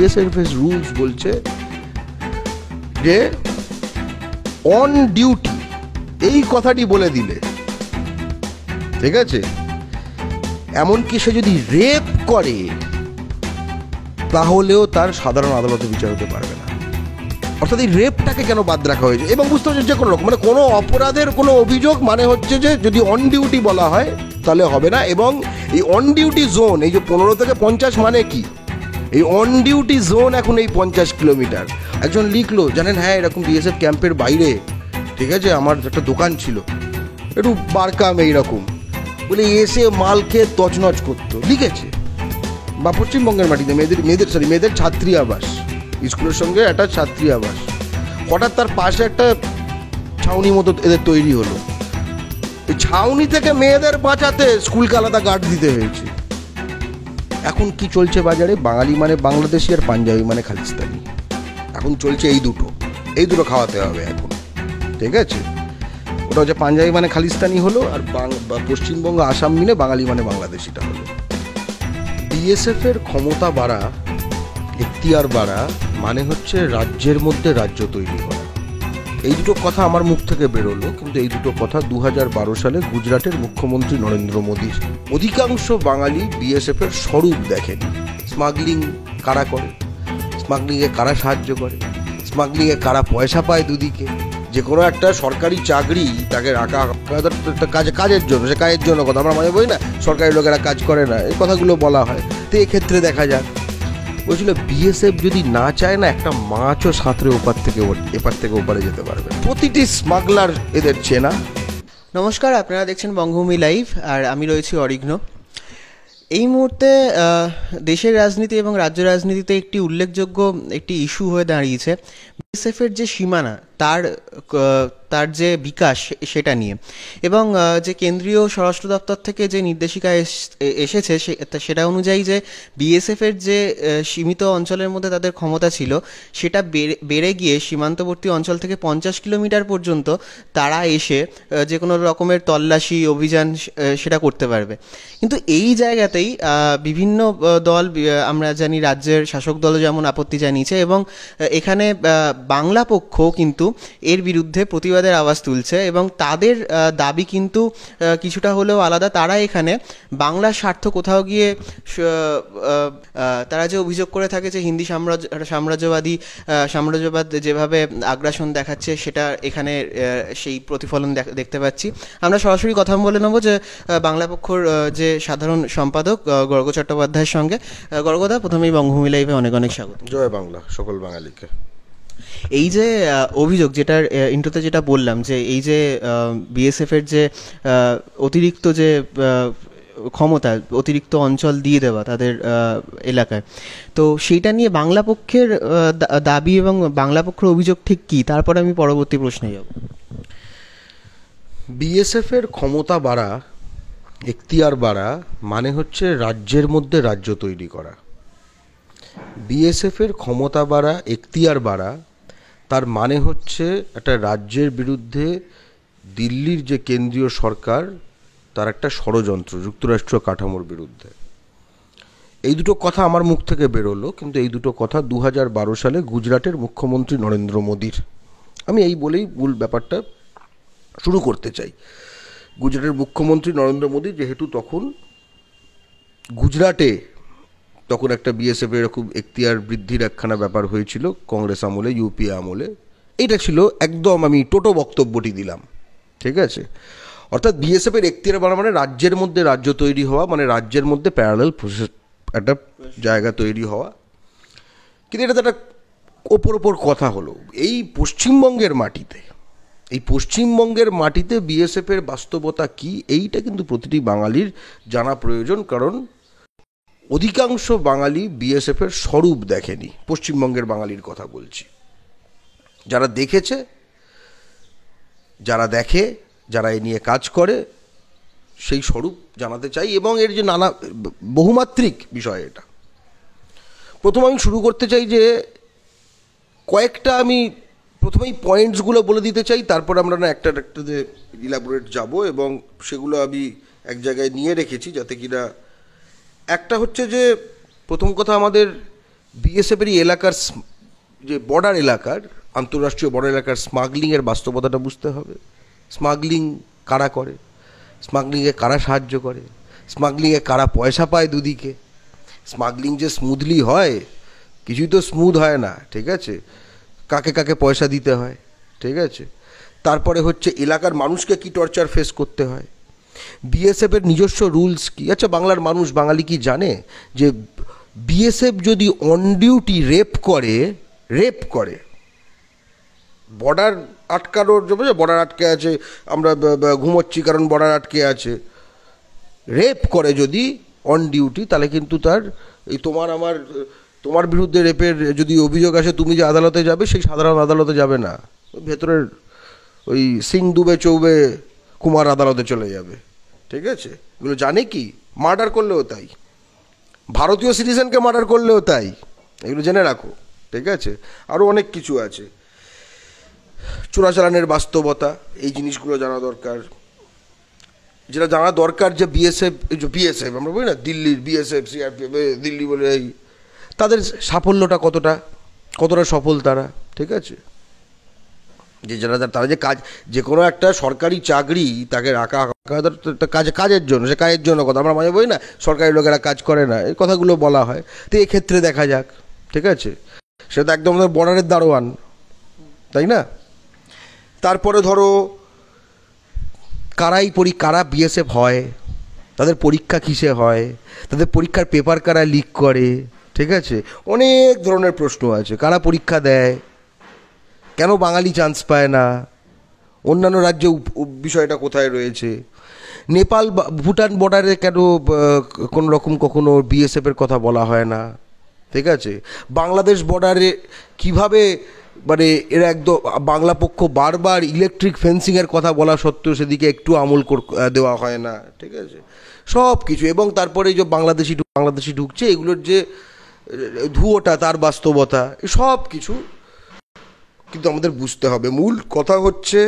বিএসএফএস rules বলছে যে on duty এই কথাটি বলে দিলে ঠিক আছে এমনকি সে যদি রেপ করে তাহলেও তার সাধারণ আদালতে বিচার হতে পারবে না অর্থাৎ এই রেপটাকে কেন বাদ রাখা হয়েছে এবং বুঝতে হচ্ছে যে কোনো রকম মানে কোনো অপরাধের কোনো অভিযোগ মানে হচ্ছে যে যদি অন ডিউটি বলা হয় তাহলে হবে না এবং এই অন ডিউটি জোন এই যে পনেরো থেকে পঞ্চাশ মানে কি এই অন ডিউটি জোন এখন এই পঞ্চাশ কিলোমিটার একজন লিখলো জানেন হ্যাঁ এরকম বিএসএফ ক্যাম্পের বাইরে ঠিক আছে আমার একটা দোকান ছিল একটু বারকাম এইরকম বলে এসে মাল খেয়ে তছনছ করতো লিখেছে বা পশ্চিমবঙ্গের মাটিতে মেয়েদের মেয়েদের সরি মেয়েদের ছাত্রী আবাস স্কুলের সঙ্গে একটা ছাত্রী আবাস হঠাৎ তার পাশে একটা ছাউনি মতো এদের তৈরি হলো ছাউনি থেকে মেয়েদের বাঁচাতে স্কুলকে আলাদা গার্ড দিতে হয়েছে এখন কি চলছে বাজারে বাঙালি মানে বাংলাদেশি আর পাঞ্জাবি মানে খালিস্তানি এখন চলছে এই দুটো এই দুটো খাওয়াতে হবে এখন ঠিক আছে ওটা হচ্ছে পাঞ্জাবি মানে খালিস্তানি হলো আর পশ্চিমবঙ্গ আসাম মিলে বাঙালি মানে বাংলাদেশিটা হলো বিএসএফের ক্ষমতা বাড়া ইতিহার বাড়া মানে হচ্ছে রাজ্যের মধ্যে রাজ্য তৈরি হয় এই দুটো কথা আমার মুখ থেকে বেরোলো কিন্তু এই দুটো কথা দু সালে গুজরাটের মুখ্যমন্ত্রী নরেন্দ্র মোদীর অধিকাংশ বাঙালি এর স্বরূপ দেখেন স্মাগলিং কারা করে স্মাগলিংয়ে কারা সাহায্য করে স্মাগলিংয়ে কারা পয়সা পায় দুদিকে যে কোনো একটা সরকারি চাকরি তাকে রাখা কাজ কাজের জন্য সে কাজের জন্য কথা আমরা মনে বলি না সরকারি লোকেরা কাজ করে না এই কথাগুলো বলা হয় তো এক্ষেত্রে দেখা যায় বলছিল বিএসএফ যদি না চায় না একটা মাছও সাঁতরে ওপার থেকে এপার থেকে ওপারে যেতে পারবে প্রতিটি স্মাগলার এদের চেনা নমস্কার আপনারা দেখছেন বঙ্গভূমি লাইভ আর আমি রয়েছি অরিঘ্ন এই মুহূর্তে দেশের রাজনীতি এবং রাজ্য রাজনীতিতে একটি উল্লেখযোগ্য একটি ইস্যু হয়ে দাঁড়িয়েছে ইউনিসেফের যে সীমানা তার তার যে বিকাশ সেটা নিয়ে এবং যে কেন্দ্রীয় স্বরাষ্ট্র দপ্তর থেকে যে নির্দেশিকা এসেছে সেটা অনুযায়ী যে বিএসএফের যে সীমিত অঞ্চলের মধ্যে তাদের ক্ষমতা ছিল সেটা বেড়ে গিয়ে সীমান্তবর্তী অঞ্চল থেকে পঞ্চাশ কিলোমিটার পর্যন্ত তারা এসে যে কোনো রকমের তল্লাশি অভিযান সেটা করতে পারবে কিন্তু এই জায়গাতেই বিভিন্ন দল আমরা জানি রাজ্যের শাসক দল যেমন আপত্তি জানিয়েছে এবং এখানে বাংলা পক্ষ কিন্তু এর বিরুদ্ধে প্রতিবাদের আওয়াজ তুলছে এবং তাদের দাবি কিন্তু কিছুটা হলেও আলাদা তারা এখানে বাংলার স্বার্থ কোথাও গিয়ে তারা যে অভিযোগ করে থাকে যে হিন্দি সাম্রাজ্য সাম্রাজ্যবাদী সাম্রাজ্যবাদ যেভাবে আগ্রাসন দেখাচ্ছে সেটা এখানে সেই প্রতিফলন দেখতে পাচ্ছি আমরা সরাসরি কথা বলে নেব যে বাংলা পক্ষর যে সাধারণ সম্পাদক গর্গ চট্টোপাধ্যায়ের সঙ্গে গর্গদা প্রথমেই বঙ্গভূমি লাইভে অনেক অনেক স্বাগত জয় বাংলা সকল বাঙালিকে এই যে অভিযোগ যেটার ইন্টোতে যেটা বললাম যে এই যে বিএসএফের যে অতিরিক্ত যে ক্ষমতা অতিরিক্ত অঞ্চল দিয়ে দেওয়া তাদের এলাকায় তো সেইটা নিয়ে বাংলা পক্ষের দাবি এবং বাংলা পক্ষের অভিযোগ ঠিক কী তারপরে আমি পরবর্তী প্রশ্নে যাব বিএসএফের ক্ষমতা বাড়া এখতিয়ার বাড়া মানে হচ্ছে রাজ্যের মধ্যে রাজ্য তৈরি করা বিএসএফের ক্ষমতা বাড়া এখতিয়ার বাড়া তার মানে হচ্ছে একটা রাজ্যের বিরুদ্ধে দিল্লির যে কেন্দ্রীয় সরকার তার একটা ষড়যন্ত্র যুক্তরাষ্ট্র কাঠামোর বিরুদ্ধে এই দুটো কথা আমার মুখ থেকে বেরোলো কিন্তু এই দুটো কথা দু বারো সালে গুজরাটের মুখ্যমন্ত্রী নরেন্দ্র মোদীর আমি এই বলেই মূল ব্যাপারটা শুরু করতে চাই গুজরাটের মুখ্যমন্ত্রী নরেন্দ্র মোদী যেহেতু তখন গুজরাটে তখন একটা বিএসএফ এরকম এখতিয়ার বৃদ্ধির একখানা ব্যাপার হয়েছিল কংগ্রেস আমলে ইউপিএ আমলে এইটা ছিল একদম আমি টোটো বক্তব্যটি দিলাম ঠিক আছে অর্থাৎ বিএসএফের এখতিয়ার বাড়া মানে রাজ্যের মধ্যে রাজ্য তৈরি হওয়া মানে রাজ্যের মধ্যে প্যারালাল প্রসেস একটা জায়গা তৈরি হওয়া কিন্তু এটা তো একটা ওপর ওপর কথা হলো এই পশ্চিমবঙ্গের মাটিতে এই পশ্চিমবঙ্গের মাটিতে বিএসএফের বাস্তবতা কি এইটা কিন্তু প্রতিটি বাঙালির জানা প্রয়োজন কারণ অধিকাংশ বাঙালি বিএসএফের স্বরূপ দেখেনি পশ্চিমবঙ্গের বাঙালির কথা বলছি যারা দেখেছে যারা দেখে যারা এ নিয়ে কাজ করে সেই স্বরূপ জানাতে চাই এবং এর যে নানা বহুমাত্রিক বিষয় এটা প্রথম আমি শুরু করতে চাই যে কয়েকটা আমি প্রথমেই পয়েন্টসগুলো বলে দিতে চাই তারপর আমরা না একটা একটা যে ইলাবোরেট যাবো এবং সেগুলো আমি এক জায়গায় নিয়ে রেখেছি যাতে কিনা একটা হচ্ছে যে প্রথম কথা আমাদের বিএসএফেরই এলাকার যে বর্ডার এলাকার আন্তঃরাষ্ট্রীয় বর্ডার এলাকার স্মাগলিংয়ের বাস্তবতাটা বুঝতে হবে স্মাগলিং কারা করে স্মাগলিংয়ে কারা সাহায্য করে স্মাগলিংয়ে কারা পয়সা পায় দুদিকে স্মাগলিং যে স্মুথলি হয় কিছুই তো স্মুথ হয় না ঠিক আছে কাকে কাকে পয়সা দিতে হয় ঠিক আছে তারপরে হচ্ছে এলাকার মানুষকে কি টর্চার ফেস করতে হয় বিএসএফের নিজস্ব রুলস কী আচ্ছা বাংলার মানুষ বাঙালি কি জানে যে বিএসএফ যদি অন ডিউটি রেপ করে রেপ করে বর্ডার আটকানোর জন্য বর্ডার আটকে আছে আমরা ঘুমোচ্ছি কারণ বর্ডার আটকে আছে রেপ করে যদি অন ডিউটি তাহলে কিন্তু তার এই তোমার আমার তোমার বিরুদ্ধে রেপের যদি অভিযোগ আসে তুমি যে আদালতে যাবে সেই সাধারণ আদালতে যাবে না ভেতরের ওই সিং দুবে চৌবে কুমার আদালতে চলে যাবে ঠিক আছে এগুলো জানে কি মার্ডার করলেও তাই ভারতীয় সিটিজেনকে মার্ডার করলেও তাই এগুলো জেনে রাখো ঠিক আছে আরও অনেক কিছু আছে চোরাচালানের বাস্তবতা এই জিনিসগুলো জানা দরকার যেটা জানা দরকার যে বিএসএফ যে বিএসএফ আমরা বলি না দিল্লির বিএসএফ সিআরপিএফ দিল্লি বলে এই তাদের সাফল্যটা কতটা কতটা সফল তারা ঠিক আছে যে যারা তারা যে কাজ যে কোনো একটা সরকারি চাকরি তাকে রাখা কাজ কাজের জন্য সে কাজের জন্য কথা আমরা মাঝে বলি না সরকারি লোকেরা কাজ করে না এই কথাগুলো বলা হয় তো এক্ষেত্রে দেখা যাক ঠিক আছে সেটা একদম বর্ডারের দারোয়ান তাই না তারপরে ধরো কারাই পরি কারা বিএসএফ হয় তাদের পরীক্ষা কিসে হয় তাদের পরীক্ষার পেপার কারা লিক করে ঠিক আছে অনেক ধরনের প্রশ্ন আছে কারা পরীক্ষা দেয় কেন বাঙালি চান্স পায় না অন্যান্য রাজ্যে বিষয়টা কোথায় রয়েছে নেপাল ভুটান বর্ডারে কেন কোনো রকম কখনো বিএসএফের কথা বলা হয় না ঠিক আছে বাংলাদেশ বর্ডারে কিভাবে মানে এরা একদম বাংলা পক্ষ বারবার ইলেকট্রিক ফেন্সিংয়ের কথা বলা সত্ত্বেও সেদিকে একটু আমল দেওয়া হয় না ঠিক আছে সব কিছু এবং তারপরে যে বাংলাদেশি বাংলাদেশি ঢুকছে এগুলোর যে ধুয়োটা তার বাস্তবতা সব কিছু কিন্তু আমাদের বুঝতে হবে মূল কথা হচ্ছে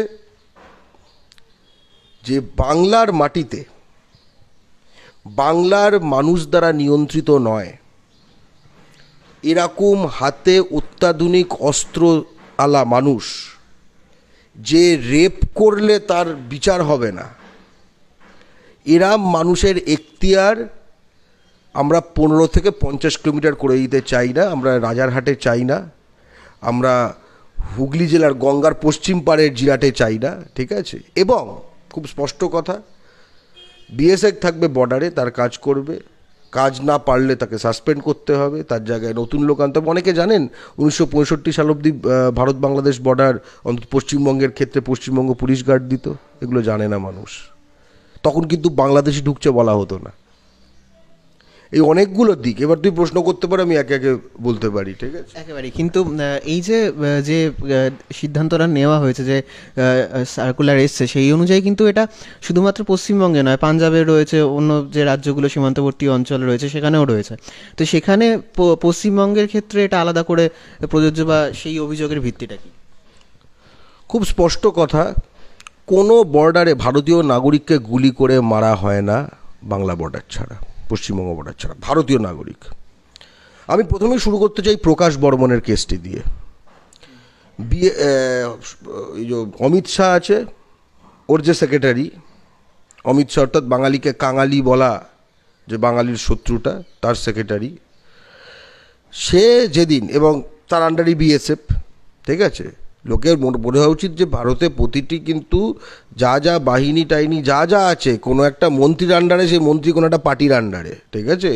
যে বাংলার মাটিতে বাংলার মানুষ দ্বারা নিয়ন্ত্রিত নয় এরকম হাতে অত্যাধুনিক অস্ত্র আলা মানুষ যে রেপ করলে তার বিচার হবে না এরাম মানুষের এখতিয়ার আমরা পনেরো থেকে পঞ্চাশ কিলোমিটার করে দিতে চাই না আমরা রাজারহাটে চাই না আমরা হুগলি জেলার গঙ্গার পশ্চিম পাড়ের জিরাটে চাই না ঠিক আছে এবং খুব স্পষ্ট কথা বিএসএফ থাকবে বর্ডারে তার কাজ করবে কাজ না পারলে তাকে সাসপেন্ড করতে হবে তার জায়গায় নতুন লোক আনতে হবে অনেকে জানেন উনিশশো পঁয়ষট্টি সাল অবধি ভারত বাংলাদেশ বর্ডার অন্তত পশ্চিমবঙ্গের ক্ষেত্রে পশ্চিমবঙ্গ পুলিশ গার্ড দিত এগুলো জানে না মানুষ তখন কিন্তু বাংলাদেশি ঢুকছে বলা হতো না এই অনেকগুলো দিক এবার তুই প্রশ্ন করতে পারো আমি একে একে বলতে পারি ঠিক আছে একেবারেই কিন্তু এই যে যে সিদ্ধান্তটা নেওয়া হয়েছে যে সার্কুলার এসছে সেই অনুযায়ী কিন্তু এটা শুধুমাত্র পশ্চিমবঙ্গে নয় পাঞ্জাবে রয়েছে অন্য যে রাজ্যগুলো সীমান্তবর্তী অঞ্চল রয়েছে সেখানেও রয়েছে তো সেখানে পশ্চিমবঙ্গের ক্ষেত্রে এটা আলাদা করে প্রযোজ্য বা সেই অভিযোগের ভিত্তিটা কি খুব স্পষ্ট কথা কোনো বর্ডারে ভারতীয় নাগরিককে গুলি করে মারা হয় না বাংলা বর্ডার ছাড়া পশ্চিমবঙ্গ বর্ডার ছাড়া আচ্ছা, ভারতীয় নাগরিক আমি প্রথমেই শুরু করতে চাই প্রকাশ বর্মনের কেসটি দিয়ে বিয়ে অমিত শাহ আছে ওর যে সেক্রেটারি অমিত শাহ অর্থাৎ বাঙালিকে কাঙালি বলা যে বাঙালির শত্রুটা তার সেক্রেটারি সে যেদিন এবং তার আন্ডারই বিএসএফ ঠিক আছে লোকের মনে বোঝা উচিত যে ভারতে প্রতিটি কিন্তু যা যা বাহিনী টাহিনী যা যা আছে কোনো একটা মন্ত্রীর আন্ডারে সেই মন্ত্রী কোনো একটা পার্টির আন্ডারে ঠিক আছে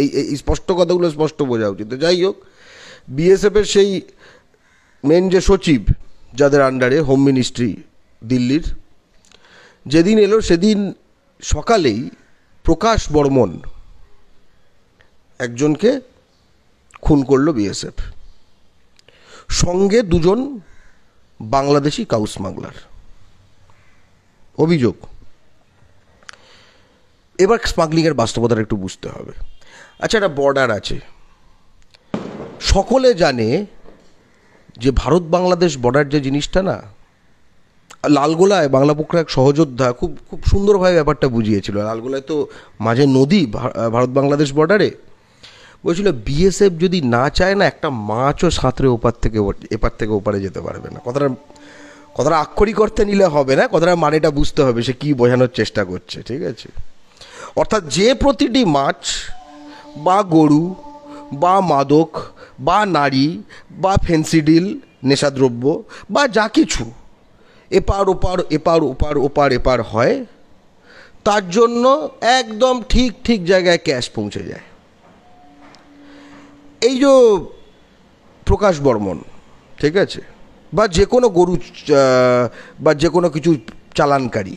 এই এই স্পষ্ট কথাগুলো স্পষ্ট বোঝা উচিত যাই হোক বিএসএফের সেই মেন যে সচিব যাদের আন্ডারে হোম মিনিস্ট্রি দিল্লির যেদিন এলো সেদিন সকালেই প্রকাশ বর্মন একজনকে খুন করলো বিএসএফ সঙ্গে দুজন বাংলাদেশি কাউ স্মাগলার অভিযোগ এবার স্মাগলিংয়ের বাস্তবতাটা একটু বুঝতে হবে আচ্ছা একটা বর্ডার আছে সকলে জানে যে ভারত বাংলাদেশ বর্ডার যে জিনিসটা না লালগোলায় বাংলা এক সহযোদ্ধা খুব খুব সুন্দরভাবে ব্যাপারটা বুঝিয়েছিল লালগোলায় তো মাঝে নদী ভারত বাংলাদেশ বর্ডারে বলছিল বিএসএফ যদি না চায় না একটা মাছও সাঁতরে ওপার থেকে এপার থেকে ওপারে যেতে পারবে না কথাটা কথাটা আক্ষরিক অর্থে নিলে হবে না কথাটা মানেটা বুঝতে হবে সে কী বোঝানোর চেষ্টা করছে ঠিক আছে অর্থাৎ যে প্রতিটি মাছ বা গরু বা মাদক বা নারী বা ফেন্সিডিল নেশাদ্রব্য বা যা কিছু এপার ওপার এপার ওপার ওপার এপার হয় তার জন্য একদম ঠিক ঠিক জায়গায় ক্যাশ পৌঁছে যায় এই যে প্রকাশ বর্মন ঠিক আছে বা যে কোনো গরু বা যে কোনো কিছু চালানকারী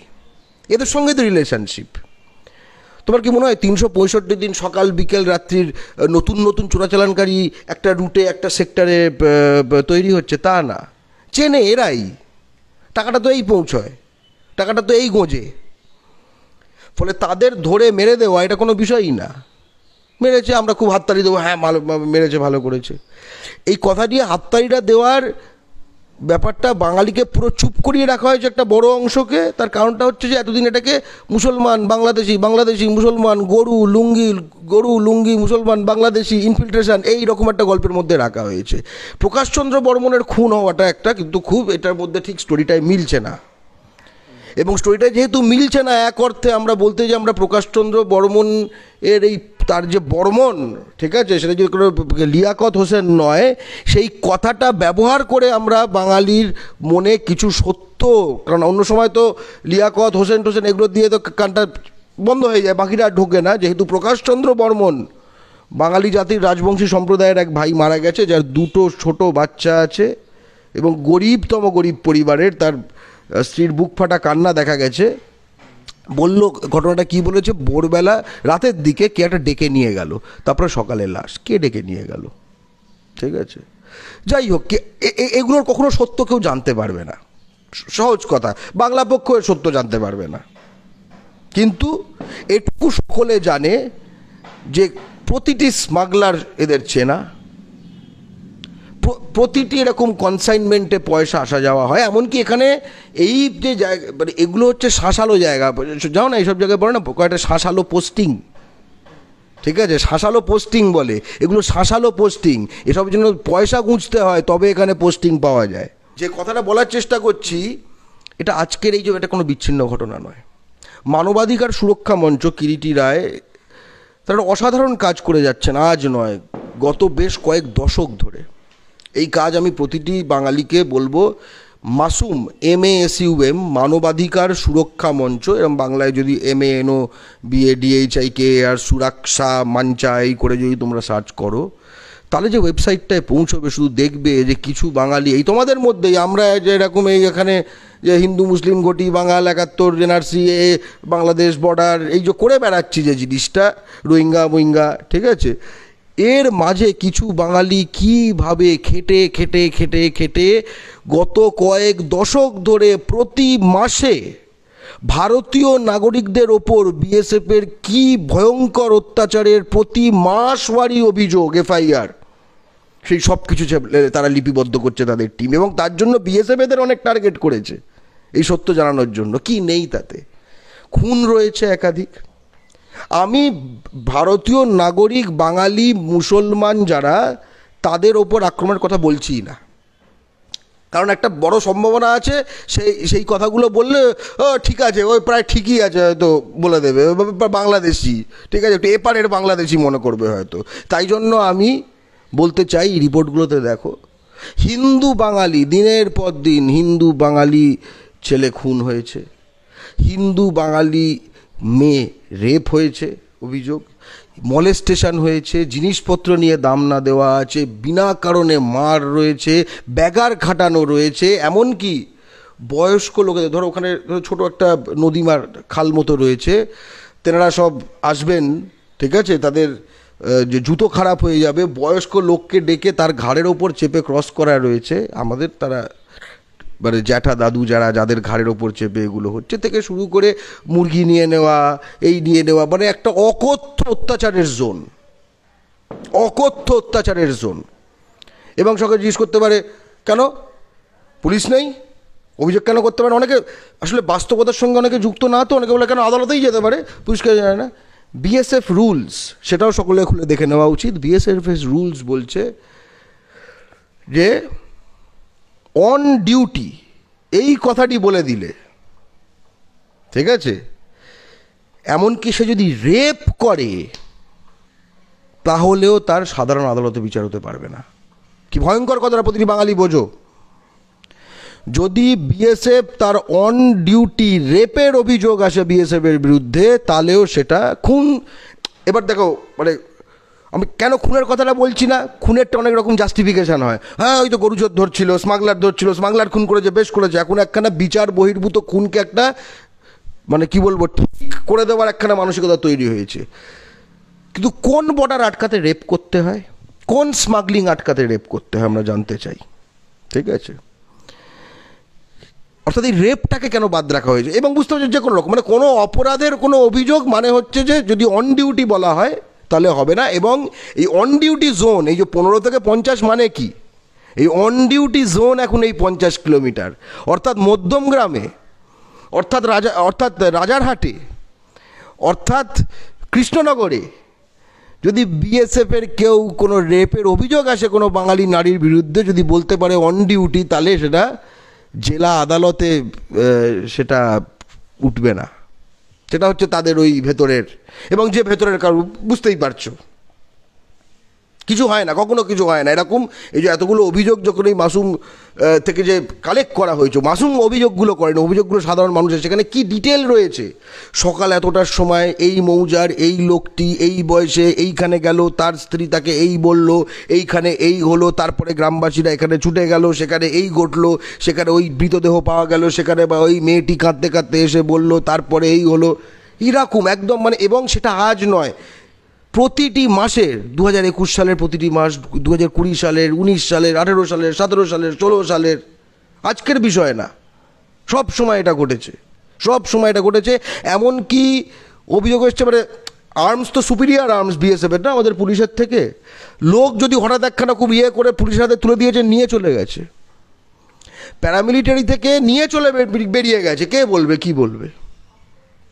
এদের সঙ্গে তো রিলেশনশিপ তোমার কি মনে হয় তিনশো পঁয়ষট্টি দিন সকাল বিকেল রাত্রির নতুন নতুন চোরাচালানকারী একটা রুটে একটা সেক্টরে তৈরি হচ্ছে তা না চেনে এরাই টাকাটা তো এই পৌঁছয় টাকাটা তো এই গোঁজে ফলে তাদের ধরে মেরে দেওয়া এটা কোনো বিষয়ই না মেরেছে আমরা খুব হাততালি দেবো হ্যাঁ ভালো মেরেছে ভালো করেছে এই কথা দিয়ে হাততালিটা দেওয়ার ব্যাপারটা বাঙালিকে পুরো চুপ করিয়ে রাখা হয়েছে একটা বড় অংশকে তার কারণটা হচ্ছে যে এতদিন এটাকে মুসলমান বাংলাদেশি বাংলাদেশি মুসলমান গরু লুঙ্গি গরু লুঙ্গি মুসলমান বাংলাদেশি ইনফিল্ট্রেশন এই রকম একটা গল্পের মধ্যে রাখা হয়েছে প্রকাশচন্দ্র বর্মনের খুন হওয়াটা একটা কিন্তু খুব এটার মধ্যে ঠিক স্টোরিটায় মিলছে না এবং স্টোরিটা যেহেতু মিলছে না এক অর্থে আমরা বলতে যে আমরা প্রকাশচন্দ্র বর্মন এর এই তার যে বর্মন ঠিক আছে সেটা যদি কোনো লিয়াকত হোসেন নয় সেই কথাটা ব্যবহার করে আমরা বাঙালির মনে কিছু সত্য কারণ অন্য সময় তো লিয়াকত হোসেন টোসেন এগুলো দিয়ে তো কানটা বন্ধ হয়ে যায় বাকিরা ঢোকে না যেহেতু প্রকাশচন্দ্র বর্মন বাঙালি জাতির রাজবংশী সম্প্রদায়ের এক ভাই মারা গেছে যার দুটো ছোট বাচ্চা আছে এবং গরিবতম গরিব পরিবারের তার স্ত্রীর বুক ফাটা কান্না দেখা গেছে বলল ঘটনাটা কি বলেছে ভোরবেলা রাতের দিকে কে একটা ডেকে নিয়ে গেল তারপরে সকালে লাশ কে ডেকে নিয়ে গেল ঠিক আছে যাই হোক এগুলোর কখনো সত্য কেউ জানতে পারবে না সহজ কথা বাংলা পক্ষ এর সত্য জানতে পারবে না কিন্তু এটুকু সকলে জানে যে প্রতিটি স্মাগলার এদের চেনা প্রতিটি এরকম কনসাইনমেন্টে পয়সা আসা যাওয়া হয় এমনকি এখানে এই যে জায়গা মানে এগুলো হচ্ছে শাঁসালো জায়গা যাও না এইসব জায়গায় বলে না কয়েকটা শাঁসালো পোস্টিং ঠিক আছে শাঁসালো পোস্টিং বলে এগুলো শাঁসালো পোস্টিং এসব জন্য পয়সা গুঁজতে হয় তবে এখানে পোস্টিং পাওয়া যায় যে কথাটা বলার চেষ্টা করছি এটা আজকের এই যে এটা কোনো বিচ্ছিন্ন ঘটনা নয় মানবাধিকার সুরক্ষা মঞ্চ কিরিটি রায় তারা অসাধারণ কাজ করে যাচ্ছেন আজ নয় গত বেশ কয়েক দশক ধরে এই কাজ আমি প্রতিটি বাঙালিকে বলবো Masum M A S U M Manabadhikar Suraksha Mancha এরম বাংলায় যদি M A N O B A I K R Suraksha Mancha এই করে যদি তোমরা সার্চ করো তাহলে যে ওয়েবসাইটটায় পৌঁছবে শুধু দেখবে যে কিছু বাঙালি এই তোমাদের মধ্যেই আমরা যে এরকম এই এখানে যে হিন্দু মুসলিম ঘটি বাঙাল একাত্তর এনআরসি এ বাংলাদেশ বর্ডার এই যে করে বেড়াচ্ছি যে জিনিসটা রোহিঙ্গা মোহিঙ্গা ঠিক আছে এর মাঝে কিছু বাঙালি কিভাবে খেটে খেটে খেটে খেটে গত কয়েক দশক ধরে প্রতি মাসে ভারতীয় নাগরিকদের ওপর বিএসএফের কি ভয়ঙ্কর অত্যাচারের প্রতি মাসওয়ারি অভিযোগ এফআইআর সেই সব কিছু তারা লিপিবদ্ধ করছে তাদের টিম এবং তার জন্য বিএসএফ এদের অনেক টার্গেট করেছে এই সত্য জানানোর জন্য কি নেই তাতে খুন রয়েছে একাধিক আমি ভারতীয় নাগরিক বাঙালি মুসলমান যারা তাদের ওপর আক্রমণের কথা বলছি না কারণ একটা বড় সম্ভাবনা আছে সেই সেই কথাগুলো বললে ও ঠিক আছে ওই প্রায় ঠিকই আছে হয়তো বলে দেবে বাংলাদেশি ঠিক আছে একটু এপারের বাংলাদেশি মনে করবে হয়তো তাই জন্য আমি বলতে চাই রিপোর্টগুলোতে দেখো হিন্দু বাঙালি দিনের পর দিন হিন্দু বাঙালি ছেলে খুন হয়েছে হিন্দু বাঙালি মেয়ে রেপ হয়েছে অভিযোগ মলেস্টেশন হয়েছে জিনিসপত্র নিয়ে দাম না দেওয়া আছে বিনা কারণে মার রয়েছে ব্যাগার খাটানো রয়েছে এমনকি বয়স্ক লোকেদের ধরো ওখানে ছোট একটা নদীমার খাল মতো রয়েছে তেনারা সব আসবেন ঠিক আছে তাদের যে জুতো খারাপ হয়ে যাবে বয়স্ক লোককে ডেকে তার ঘাড়ের ওপর চেপে ক্রস করা রয়েছে আমাদের তারা মানে জ্যাঠা দাদু যারা যাদের ঘাড়ের ওপর চেপে এগুলো হচ্ছে থেকে শুরু করে মুরগি নিয়ে নেওয়া এই নিয়ে নেওয়া মানে একটা অকথ্য অত্যাচারের জোন অকথ্য অত্যাচারের জোন এবং সকলে জিজ্ঞেস করতে পারে কেন পুলিশ নেই অভিযোগ কেন করতে পারে অনেকে আসলে বাস্তবতার সঙ্গে অনেকে যুক্ত না তো অনেকে বলে কেন আদালতেই যেতে পারে পুলিশকে জানে না বিএসএফ রুলস সেটাও সকলে খুলে দেখে নেওয়া উচিত বিএসএফ রুলস বলছে যে অন ডিউটি এই কথাটি বলে দিলে ঠিক আছে এমনকি সে যদি রেপ করে তাহলেও তার সাধারণ আদালতে বিচার হতে পারবে না কি ভয়ঙ্কর কথাটা প্রতিটি বাঙালি বোঝো যদি বিএসএফ তার অন ডিউটি রেপের অভিযোগ আসে বিএসএফের বিরুদ্ধে তাহলেও সেটা খুন এবার দেখো মানে আমি কেন খুনের কথাটা বলছি না খুনেরটা অনেক রকম জাস্টিফিকেশান হয় হ্যাঁ ওই তো গরু চোর ধরছিল স্মাগলার ধরছিল স্মাগলার খুন করেছে বেশ করেছে এখন একখানা বিচার বহির্ভূত খুনকে একটা মানে কি বলবো ঠিক করে দেওয়ার একখানা মানসিকতা তৈরি হয়েছে কিন্তু কোন বর্ডার আটকাতে রেপ করতে হয় কোন স্মাগলিং আটকাতে রেপ করতে হয় আমরা জানতে চাই ঠিক আছে অর্থাৎ এই রেপটাকে কেন বাদ রাখা হয়েছে এবং বুঝতে হচ্ছে যে কোনো রকম মানে কোনো অপরাধের কোনো অভিযোগ মানে হচ্ছে যে যদি অন ডিউটি বলা হয় তাহলে হবে না এবং এই অন ডিউটি জোন এই যে পনেরো থেকে পঞ্চাশ মানে কি এই অন ডিউটি জোন এখন এই পঞ্চাশ কিলোমিটার অর্থাৎ মধ্যম গ্রামে অর্থাৎ রাজা অর্থাৎ রাজারহাটে অর্থাৎ কৃষ্ণনগরে যদি বিএসএফের কেউ কোনো রেপের অভিযোগ আসে কোনো বাঙালি নারীর বিরুদ্ধে যদি বলতে পারে অন ডিউটি তাহলে সেটা জেলা আদালতে সেটা উঠবে না সেটা হচ্ছে তাদের ওই ভেতরের এবং যে ভেতরের কারণ বুঝতেই পারছো কিছু হয় না কখনো কিছু হয় না এরকম এই যে এতগুলো অভিযোগ যখন এই মাসুম থেকে যে কালেক্ট করা হয়েছে মাসুম অভিযোগগুলো করেন অভিযোগগুলো সাধারণ মানুষের সেখানে কি ডিটেল রয়েছে সকাল এতটার সময় এই মৌজার এই লোকটি এই বয়সে এইখানে গেল তার স্ত্রী তাকে এই বলল এইখানে এই হলো তারপরে গ্রামবাসীরা এখানে ছুটে গেল সেখানে এই ঘটলো সেখানে ওই মৃতদেহ পাওয়া গেল সেখানে বা ওই মেয়েটি কাঁদতে কাঁদতে এসে বলল তারপরে এই হলো এরকম একদম মানে এবং সেটা আজ নয় প্রতিটি মাসের দু হাজার একুশ সালের প্রতিটি মাস দু হাজার কুড়ি সালের উনিশ সালের আঠেরো সালের সতেরো সালের ষোলো সালের আজকের বিষয় না সব সময় এটা ঘটেছে সব সময় এটা ঘটেছে এমনকি অভিযোগ এসছে মানে আর্মস তো সুপিরিয়ার আর্মস বিএসএফের না আমাদের পুলিশের থেকে লোক যদি হঠাৎ একখানা খুব ইয়ে করে পুলিশের হাতে তুলে দিয়েছে নিয়ে চলে গেছে প্যারামিলিটারি থেকে নিয়ে চলে বেরিয়ে গেছে কে বলবে কি বলবে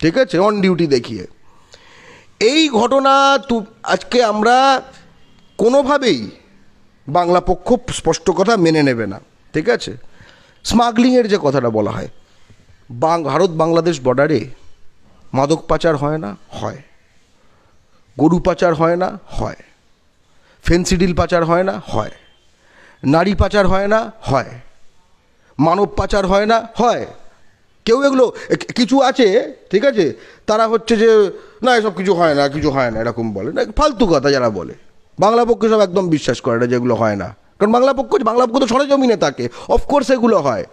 ঠিক আছে অন ডিউটি দেখিয়ে এই ঘটনা তু আজকে আমরা কোনোভাবেই বাংলা পক্ষ স্পষ্ট কথা মেনে নেবে না ঠিক আছে স্মাগলিংয়ের যে কথাটা বলা হয় বাং ভারত বাংলাদেশ বর্ডারে মাদক পাচার হয় না হয় গরু পাচার হয় না হয় ফেন্সিডিল পাচার হয় না হয় নারী পাচার হয় না হয় মানব পাচার হয় না হয় কেউ এগুলো কিছু আছে ঠিক আছে তারা হচ্ছে যে না এসব কিছু হয় না কিছু হয় না এরকম বলে না ফালতু কথা যারা বলে বাংলা পক্ষ সব একদম বিশ্বাস করে না যেগুলো হয় না কারণ বাংলা পক্ষ বাংলা পক্ষ তো সরজমিনে থাকে অফকোর্স এগুলো হয়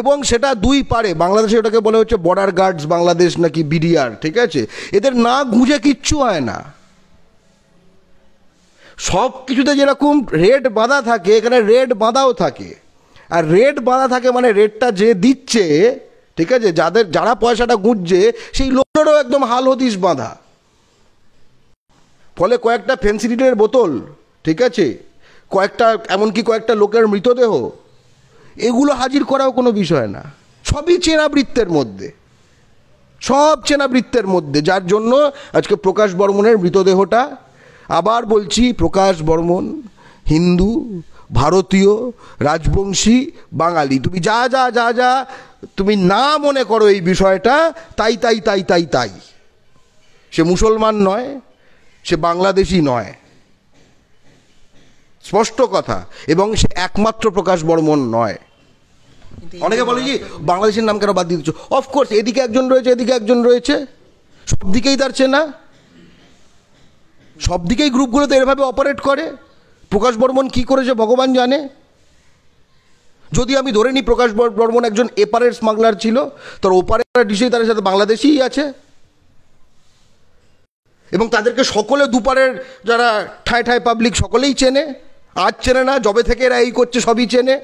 এবং সেটা দুই পারে বাংলাদেশে ওটাকে বলে হচ্ছে বর্ডার গার্ডস বাংলাদেশ নাকি বিডিআর ঠিক আছে এদের না গুঁজে কিচ্ছু হয় না সব কিছুতে যেরকম রেড বাঁধা থাকে এখানে রেড বাঁধাও থাকে আর রেড বাঁধা থাকে মানে রেডটা যে দিচ্ছে ঠিক আছে যাদের যারা পয়সাটা গুঁজছে সেই লোকটারও একদম হাল হদিস বাঁধা ফলে কয়েকটা ফেন্সিলিটের বোতল ঠিক আছে কয়েকটা এমনকি কয়েকটা লোকের মৃতদেহ এগুলো হাজির করাও কোনো বিষয় না সবই চেনা বৃত্তের মধ্যে সব চেনা বৃত্তের মধ্যে যার জন্য আজকে প্রকাশ বর্মনের মৃতদেহটা আবার বলছি প্রকাশ বর্মন হিন্দু ভারতীয় রাজবংশী বাঙালি তুমি যা যা যা যা তুমি না মনে করো এই বিষয়টা তাই তাই তাই তাই তাই সে মুসলমান নয় সে বাংলাদেশি নয় স্পষ্ট কথা এবং সে একমাত্র প্রকাশ বর্মন নয় অনেকে বলে যে বাংলাদেশের নাম কেন বাদ দিয়ে দিচ্ছ অফকোর্স এদিকে একজন রয়েছে এদিকে একজন রয়েছে সব দিকেই তার চেনা সব দিকেই গ্রুপগুলোতে এভাবে অপারেট করে প্রকাশ বর্মন কী করেছে ভগবান জানে যদি আমি ধরে নিই প্রকাশ বর্মন একজন এপারের স্মাগলার ছিল তার ওপারের নিশ্চয়ই তাদের সাথে বাংলাদেশেই আছে এবং তাদেরকে সকলে দুপারের যারা ঠায় ঠায় পাবলিক সকলেই চেনে আজ চেনে না জবে থেকে এরা এই করছে সবই চেনে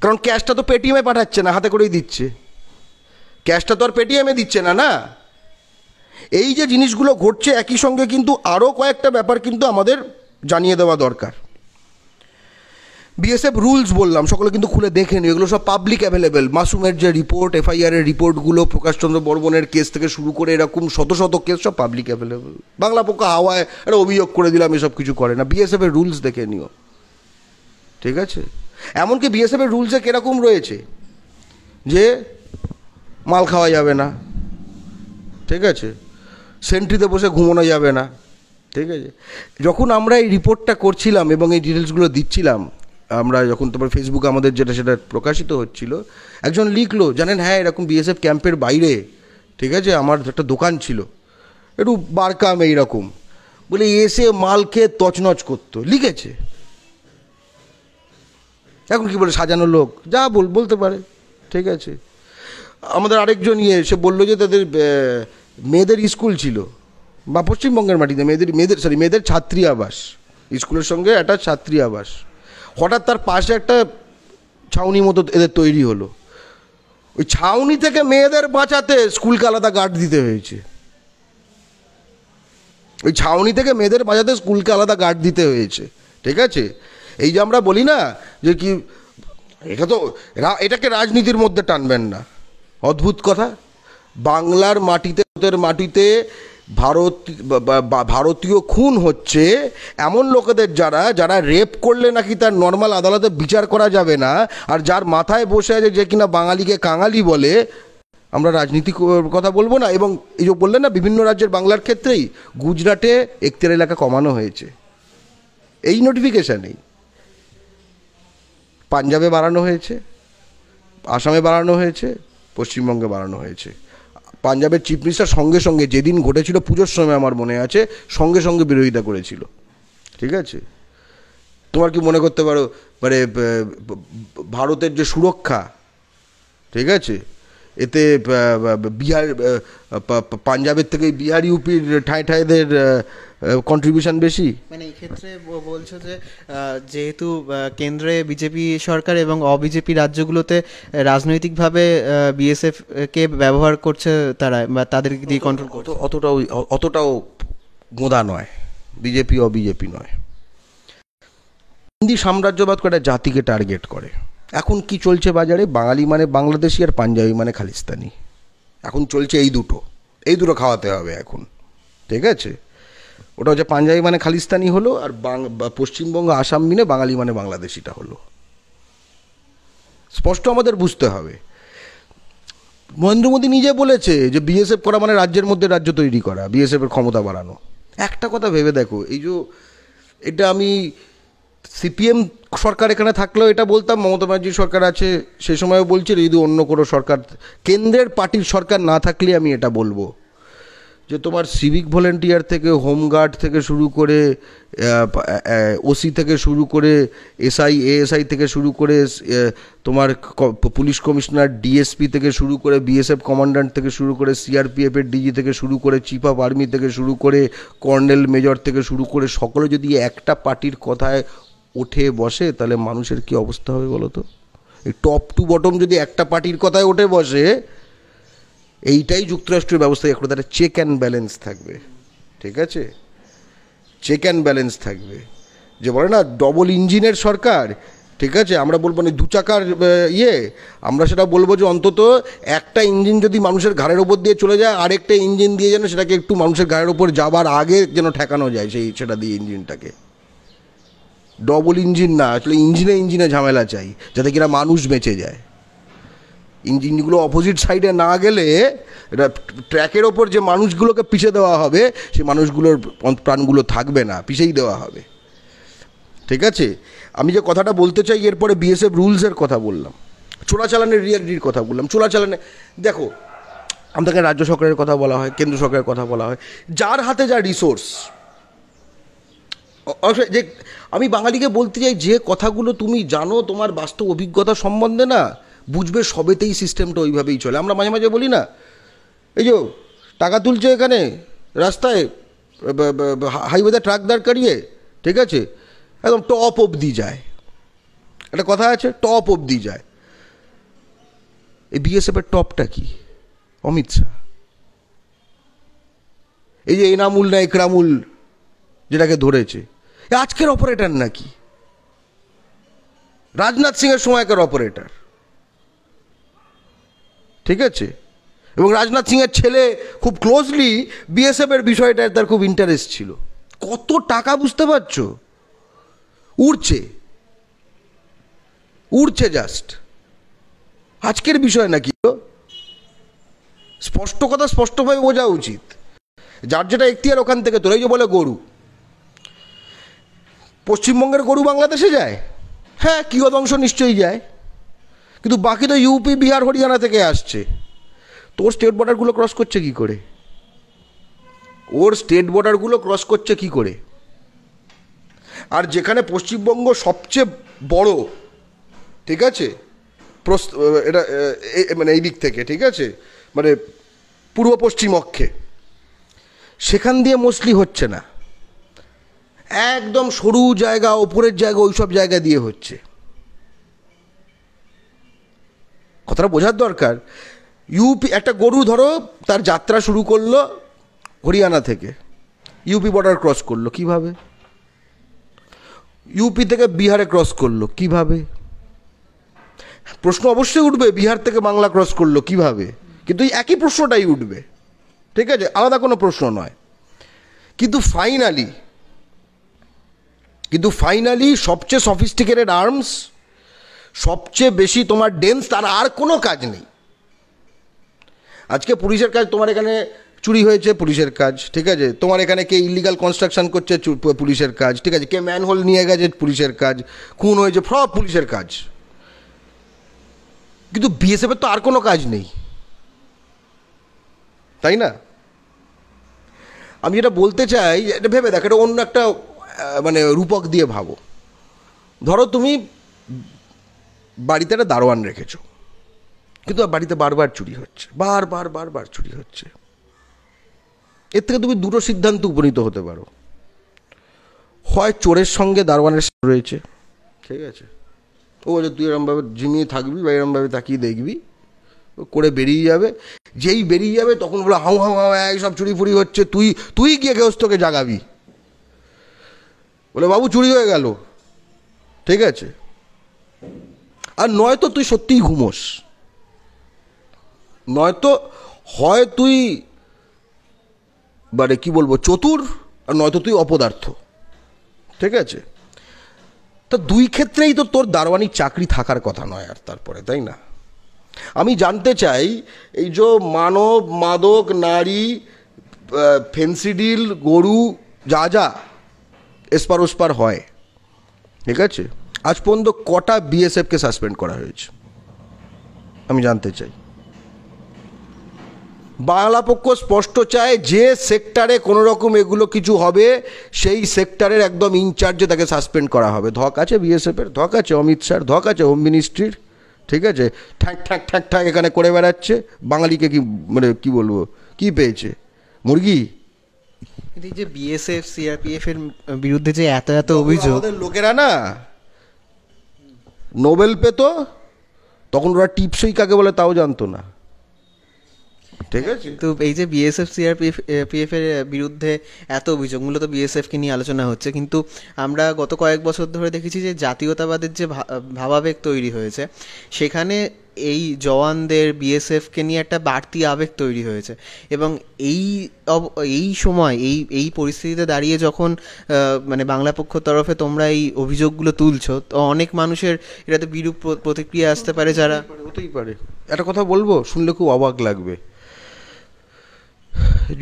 কারণ ক্যাশটা তো পেটিএমে পাঠাচ্ছে না হাতে করেই দিচ্ছে ক্যাশটা তো আর পেটিএমে দিচ্ছে না না এই যে জিনিসগুলো ঘটছে একই সঙ্গে কিন্তু আরও কয়েকটা ব্যাপার কিন্তু আমাদের জানিয়ে দেওয়া দরকার বিএসএফ রুলস বললাম সকলে কিন্তু খুলে দেখে এগুলো সব পাবলিক অ্যাভেলেবেল মাসুমের যে রিপোর্ট এফআইআর এর রিপোর্টগুলো প্রকাশচন্দ্র বর্মনের কেস থেকে শুরু করে এরকম শত শত কেস সব পাবলিক অ্যাভেলেবেল বাংলা পক্ষ হাওয়ায় একটা অভিযোগ করে দিলাম এসব কিছু করে না বিএসএফ এর রুলস দেখে নিও ঠিক আছে এমনকি বিএসএফ এর রুলসে কীরকম রয়েছে যে মাল খাওয়া যাবে না ঠিক আছে সেন্ট্রিতে বসে ঘুমানো যাবে না ঠিক আছে যখন আমরা এই রিপোর্টটা করছিলাম এবং এই ডিটেলসগুলো দিচ্ছিলাম আমরা যখন তোমার ফেসবুকে আমাদের যেটা সেটা প্রকাশিত হচ্ছিল একজন লিখলো জানেন হ্যাঁ এরকম বিএসএফ ক্যাম্পের বাইরে ঠিক আছে আমার একটা দোকান ছিল একটু বারকাম এইরকম বলে এসে মাল খেয়ে তছনছ করতো লিখেছে এখন কি বলে সাজানো লোক যা বল বলতে পারে ঠিক আছে আমাদের আরেকজন ইয়ে সে বললো যে তাদের মেয়েদের স্কুল ছিল বা পশ্চিমবঙ্গের মাটিতে মেয়েদের মেয়েদের সরি মেয়েদের ছাত্রী আবাস স্কুলের সঙ্গে একটা ছাত্রী আবাস হঠাৎ তার পাশে একটা ছাউনি মতো এদের তৈরি হলো ওই ছাউনি থেকে মেয়েদের বাঁচাতে স্কুলকে আলাদা গার্ড দিতে হয়েছে ওই ছাউনি থেকে মেয়েদের বাঁচাতে স্কুলকে আলাদা গার্ড দিতে হয়েছে ঠিক আছে এই যে আমরা বলি না যে কি এটা তো এটাকে রাজনীতির মধ্যে টানবেন না অদ্ভুত কথা বাংলার মাটিতে মাটিতে ভারত ভারতীয় খুন হচ্ছে এমন লোকেদের যারা যারা রেপ করলে নাকি তার নর্মাল আদালতে বিচার করা যাবে না আর যার মাথায় বসে আছে যে কিনা বাঙালিকে কাঙালি বলে আমরা রাজনীতি কথা বলবো না এবং এই যে বললেন না বিভিন্ন রাজ্যের বাংলার ক্ষেত্রেই গুজরাটে একতের এলাকা কমানো হয়েছে এই নোটিফিকেশানেই পাঞ্জাবে বাড়ানো হয়েছে আসামে বাড়ানো হয়েছে পশ্চিমবঙ্গে বাড়ানো হয়েছে পাঞ্জাবের চিফ মিনিস্টার সঙ্গে সঙ্গে যেদিন ঘটেছিল পুজোর সময় আমার মনে আছে সঙ্গে সঙ্গে বিরোধিতা করেছিল ঠিক আছে তোমার কি মনে করতে পারো মানে ভারতের যে সুরক্ষা ঠিক আছে এতে বিহার পাঞ্জাবের থেকে বিহার ইউপির ঠাঁই ঠাঁইদের কন্ট্রিবিউশন বেশি মানে এই ক্ষেত্রে বলছো যে যেহেতু কেন্দ্রে বিজেপি সরকার এবং অবিজেপি রাজ্যগুলোতে রাজনৈতিকভাবে বিএসএফ কে ব্যবহার করছে তারা বা তাদের দিয়ে কন্ট্রোল করত অতটাও অতটাও গোঁদা নয় বিজেপি অবিজেপি নয় হিন্দি সাম্রাজ্যবাদ করে জাতিকে টার্গেট করে এখন কি চলছে বাজারে বাঙালি মানে বাংলাদেশি আর পাঞ্জাবি মানে খালিস্তানি এখন চলছে এই দুটো এই দুটো খাওয়াতে হবে এখন ঠিক আছে ওটা হচ্ছে পাঞ্জাবি মানে খালিস্তানি হলো আর পশ্চিমবঙ্গ আসাম মিনে বাঙালি মানে বাংলাদেশিটা হলো স্পষ্ট আমাদের বুঝতে হবে নরেন্দ্র মোদী নিজে বলেছে যে বিএসএফ করা মানে রাজ্যের মধ্যে রাজ্য তৈরি করা বিএসএফের ক্ষমতা বাড়ানো একটা কথা ভেবে দেখো এই যে এটা আমি সিপিএম সরকার এখানে থাকলেও এটা বলতাম মমতা ব্যানার্জির সরকার আছে সে সময়ও বলছিল যদি অন্য কোনো সরকার কেন্দ্রের পার্টির সরকার না থাকলে আমি এটা বলবো যে তোমার সিভিক ভলেন্টিয়ার থেকে হোমগার্ড থেকে শুরু করে ওসি থেকে শুরু করে এসআই এএসআই থেকে শুরু করে তোমার পুলিশ কমিশনার ডিএসপি থেকে শুরু করে বিএসএফ কমান্ডার থেকে শুরু করে সিআরপিএফের ডিজি থেকে শুরু করে চিফ অফ আর্মি থেকে শুরু করে কর্নেল মেজর থেকে শুরু করে সকলে যদি একটা পার্টির কথায় ওঠে বসে তাহলে মানুষের কি অবস্থা হবে বলো তো এই টপ টু বটম যদি একটা পার্টির কথায় ওঠে বসে এইটাই যুক্তরাষ্ট্রের ব্যবস্থা এখন তারা চেক অ্যান্ড ব্যালেন্স থাকবে ঠিক আছে চেক অ্যান্ড ব্যালেন্স থাকবে যে বলে না ডবল ইঞ্জিনের সরকার ঠিক আছে আমরা বলবো না দু চাকার ইয়ে আমরা সেটা বলবো যে অন্তত একটা ইঞ্জিন যদি মানুষের ঘাড়ের ওপর দিয়ে চলে যায় আরেকটা ইঞ্জিন দিয়ে যেন সেটাকে একটু মানুষের ঘাড়ের ওপর যাবার আগে যেন ঠেকানো যায় সেই সেটা দিয়ে ইঞ্জিনটাকে ডবল ইঞ্জিন না আসলে ইঞ্জিনে ইঞ্জিনে ঝামেলা চাই যাতে কিনা মানুষ বেঁচে যায় ইঞ্জিনগুলো অপোজিট সাইডে না গেলে এটা ট্র্যাকের ওপর যে মানুষগুলোকে পিছে দেওয়া হবে সেই মানুষগুলোর প্রাণগুলো থাকবে না পিছেই দেওয়া হবে ঠিক আছে আমি যে কথাটা বলতে চাই এরপরে বিএসএফ রুলসের কথা বললাম চোরাচালানের রিয়ালিটির কথা বললাম চোরাচালানে দেখো আমাদেরকে রাজ্য সরকারের কথা বলা হয় কেন্দ্র সরকারের কথা বলা হয় যার হাতে যা রিসোর্স যে আমি বাঙালিকে বলতে চাই যে কথাগুলো তুমি জানো তোমার বাস্তব অভিজ্ঞতা সম্বন্ধে না বুঝবে সবেতেই সিস্টেমটা ওইভাবেই চলে আমরা মাঝে মাঝে বলি না এই যে টাকা তুলছে এখানে রাস্তায় হাইওয়েতে ট্রাক দাঁড় ঠিক আছে একদম টপ অবধি যায় একটা কথা আছে টপ অবধি যায় এই বিএসএফের টপটা কি অমিত শাহ এই যে এনামুল না একরামুল যেটাকে ধরেছে আজকের অপারেটার নাকি রাজনাথ সিংয়ের সময়কার অপারেটার ঠিক আছে এবং রাজনাথ সিংয়ের ছেলে খুব ক্লোজলি বিএসএফের বিষয়টায় তার খুব ইন্টারেস্ট ছিল কত টাকা বুঝতে পারছ উড়ছে উড়ছে জাস্ট আজকের বিষয় নাকি স্পষ্ট কথা স্পষ্টভাবে বোঝা উচিত যার যেটা আর ওখান থেকে তোরাই যে বলে গরু পশ্চিমবঙ্গের গরু বাংলাদেশে যায় হ্যাঁ কিয়দ অংশ নিশ্চয়ই যায় কিন্তু বাকি তো ইউপি বিহার হরিয়ানা থেকে আসছে তোর স্টেট বর্ডারগুলো ক্রস করছে কি করে ওর স্টেট বর্ডারগুলো ক্রস করছে কি করে আর যেখানে পশ্চিমবঙ্গ সবচেয়ে বড় ঠিক আছে এটা মানে এই দিক থেকে ঠিক আছে মানে পূর্ব পশ্চিম অক্ষে সেখান দিয়ে মোস্টলি হচ্ছে না একদম সরু জায়গা ওপরের জায়গা ওইসব জায়গা দিয়ে হচ্ছে কথাটা বোঝার দরকার ইউপি একটা গরু ধরো তার যাত্রা শুরু করলো হরিয়ানা থেকে ইউপি বর্ডার ক্রস করলো কিভাবে ইউপি থেকে বিহারে ক্রস করলো কিভাবে প্রশ্ন অবশ্যই উঠবে বিহার থেকে বাংলা ক্রস করলো কিভাবে কিন্তু একই প্রশ্নটাই উঠবে ঠিক আছে আলাদা কোনো প্রশ্ন নয় কিন্তু ফাইনালি কিন্তু ফাইনালি সবচেয়ে সফিস্টিকেটেড আর্মস সবচেয়ে বেশি তোমার ডেন্স তার আর কোনো কাজ নেই আজকে পুলিশের কাজ তোমার এখানে চুরি হয়েছে পুলিশের কাজ ঠিক আছে তোমার এখানে কে ইলিগাল কনস্ট্রাকশন করছে পুলিশের কাজ ঠিক আছে কে ম্যানহোল নিয়ে গেছে পুলিশের কাজ খুন হয়েছে সব পুলিশের কাজ কিন্তু বিএসএফের তো আর কোনো কাজ নেই তাই না আমি যেটা বলতে চাই এটা ভেবে দেখ এটা অন্য একটা মানে রূপক দিয়ে ভাবো ধরো তুমি বাড়িতে একটা দারোয়ান রেখেছো কিন্তু বাড়িতে বারবার চুরি হচ্ছে বারবার বারবার চুরি হচ্ছে এর থেকে তুমি দুটো সিদ্ধান্ত উপনীত হতে পারো হয় চোরের সঙ্গে দারোয়ানের রয়েছে ঠিক আছে ও বলছে তুই এরমভাবে ঝিমিয়ে থাকবি বা এরমভাবে তাকিয়ে দেখবি করে বেরিয়ে যাবে যেই বেরিয়ে যাবে তখন বলে হাউ হাউ হাউ সব চুরি ফুরি হচ্ছে তুই তুই গিয়ে গেস্তকে তোকে জাগাবি বলে বাবু চুরি হয়ে গেল ঠিক আছে আর নয়তো তুই সত্যিই ঘুমোস নয়তো হয় তুই মানে কি বলবো চতুর আর নয়তো তুই অপদার্থ ঠিক আছে তা দুই ক্ষেত্রেই তো তোর দারোয়ানির চাকরি থাকার কথা নয় আর তারপরে তাই না আমি জানতে চাই এই যে মানব মাদক নারী ফেন্সিডিল গরু যা যা এসপার ওসপার হয় ঠিক আছে আজ পর্যন্ত কটা বিএসএফকে সাসপেন্ড করা হয়েছে আমি জানতে চাই বাংলা পক্ষ স্পষ্ট চায় যে সেক্টরে কোনো রকম এগুলো কিছু হবে সেই সেক্টরের একদম ইনচার্জে তাকে সাসপেন্ড করা হবে ধক আছে বিএসএফের ধক আছে অমিত শাহর ধক আছে হোম মিনিস্ট্রির ঠিক আছে ঠ্যাঁক ঠ্যাক ঠ্যাক ঠ্যাক এখানে করে বেড়াচ্ছে বাঙালিকে কি মানে কি বলবো কি পেয়েছে মুরগি এই যে বিএসএফ সিআরপিএফ এর বিরুদ্ধে যে এত এত অভিযোগ লোকেরা না নোবেল পেতো তখন ওরা টিপসই কাকে বলে তাও জানতো না ঠিক আছে কিন্তু এই যে বিএসএফ সিআরপিএফ পিএফ এর বিরুদ্ধে এত অভিযোগ মূলত বিএসএফকে নিয়ে আলোচনা হচ্ছে কিন্তু আমরা গত কয়েক বছর ধরে দেখেছি যে জাতীয়তাবাদের যে ভাবাবেগ তৈরি হয়েছে সেখানে এই জওয়ানদের বিএসএফকে নিয়ে একটা বাড়তি আবেগ তৈরি হয়েছে এবং এই এই সময় এই এই পরিস্থিতিতে দাঁড়িয়ে যখন মানে বাংলা পক্ষ তরফে তোমরা এই অভিযোগগুলো তুলছো তো অনেক মানুষের এটাতে বিরূপ প্রতিক্রিয়া আসতে পারে যারা হতেই পারে একটা কথা বলবো শুনলে খুব অবাক লাগবে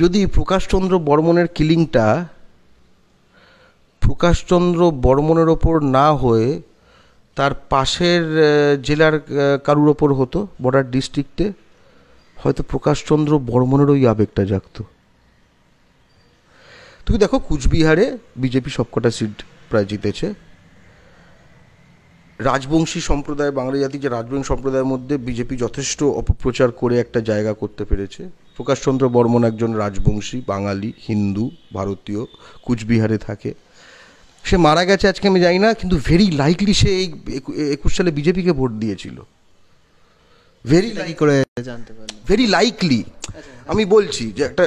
যদি প্রকাশচন্দ্র বর্মনের কিলিংটা প্রকাশচন্দ্র বর্মনের ওপর না হয়ে তার পাশের জেলার কারুর ওপর হতো বর্ডার ডিস্ট্রিক্টে হয়তো প্রকাশচন্দ্র বর্মনের ওই আবেগটা জাগত তুমি দেখো কুচবিহারে বিজেপি সবকটা সিট প্রায় জিতেছে রাজবংশী সম্প্রদায় বাঙালি জাতি যে রাজবংশী সম্প্রদায়ের মধ্যে বিজেপি যথেষ্ট অপপ্রচার করে একটা জায়গা করতে পেরেছে প্রকাশচন্দ্র বর্মন একজন রাজবংশী বাঙালি হিন্দু ভারতীয় কুচবিহারে থাকে সে মারা গেছে আজকে আমি জানি না কিন্তু ভেরি লাইকলি সে এই একুশ সালে বিজেপিকে ভোট দিয়েছিল ভেরি লাইক করে জানতে ভেরি লাইকলি আচ্ছা। আমি বলছি যে একটা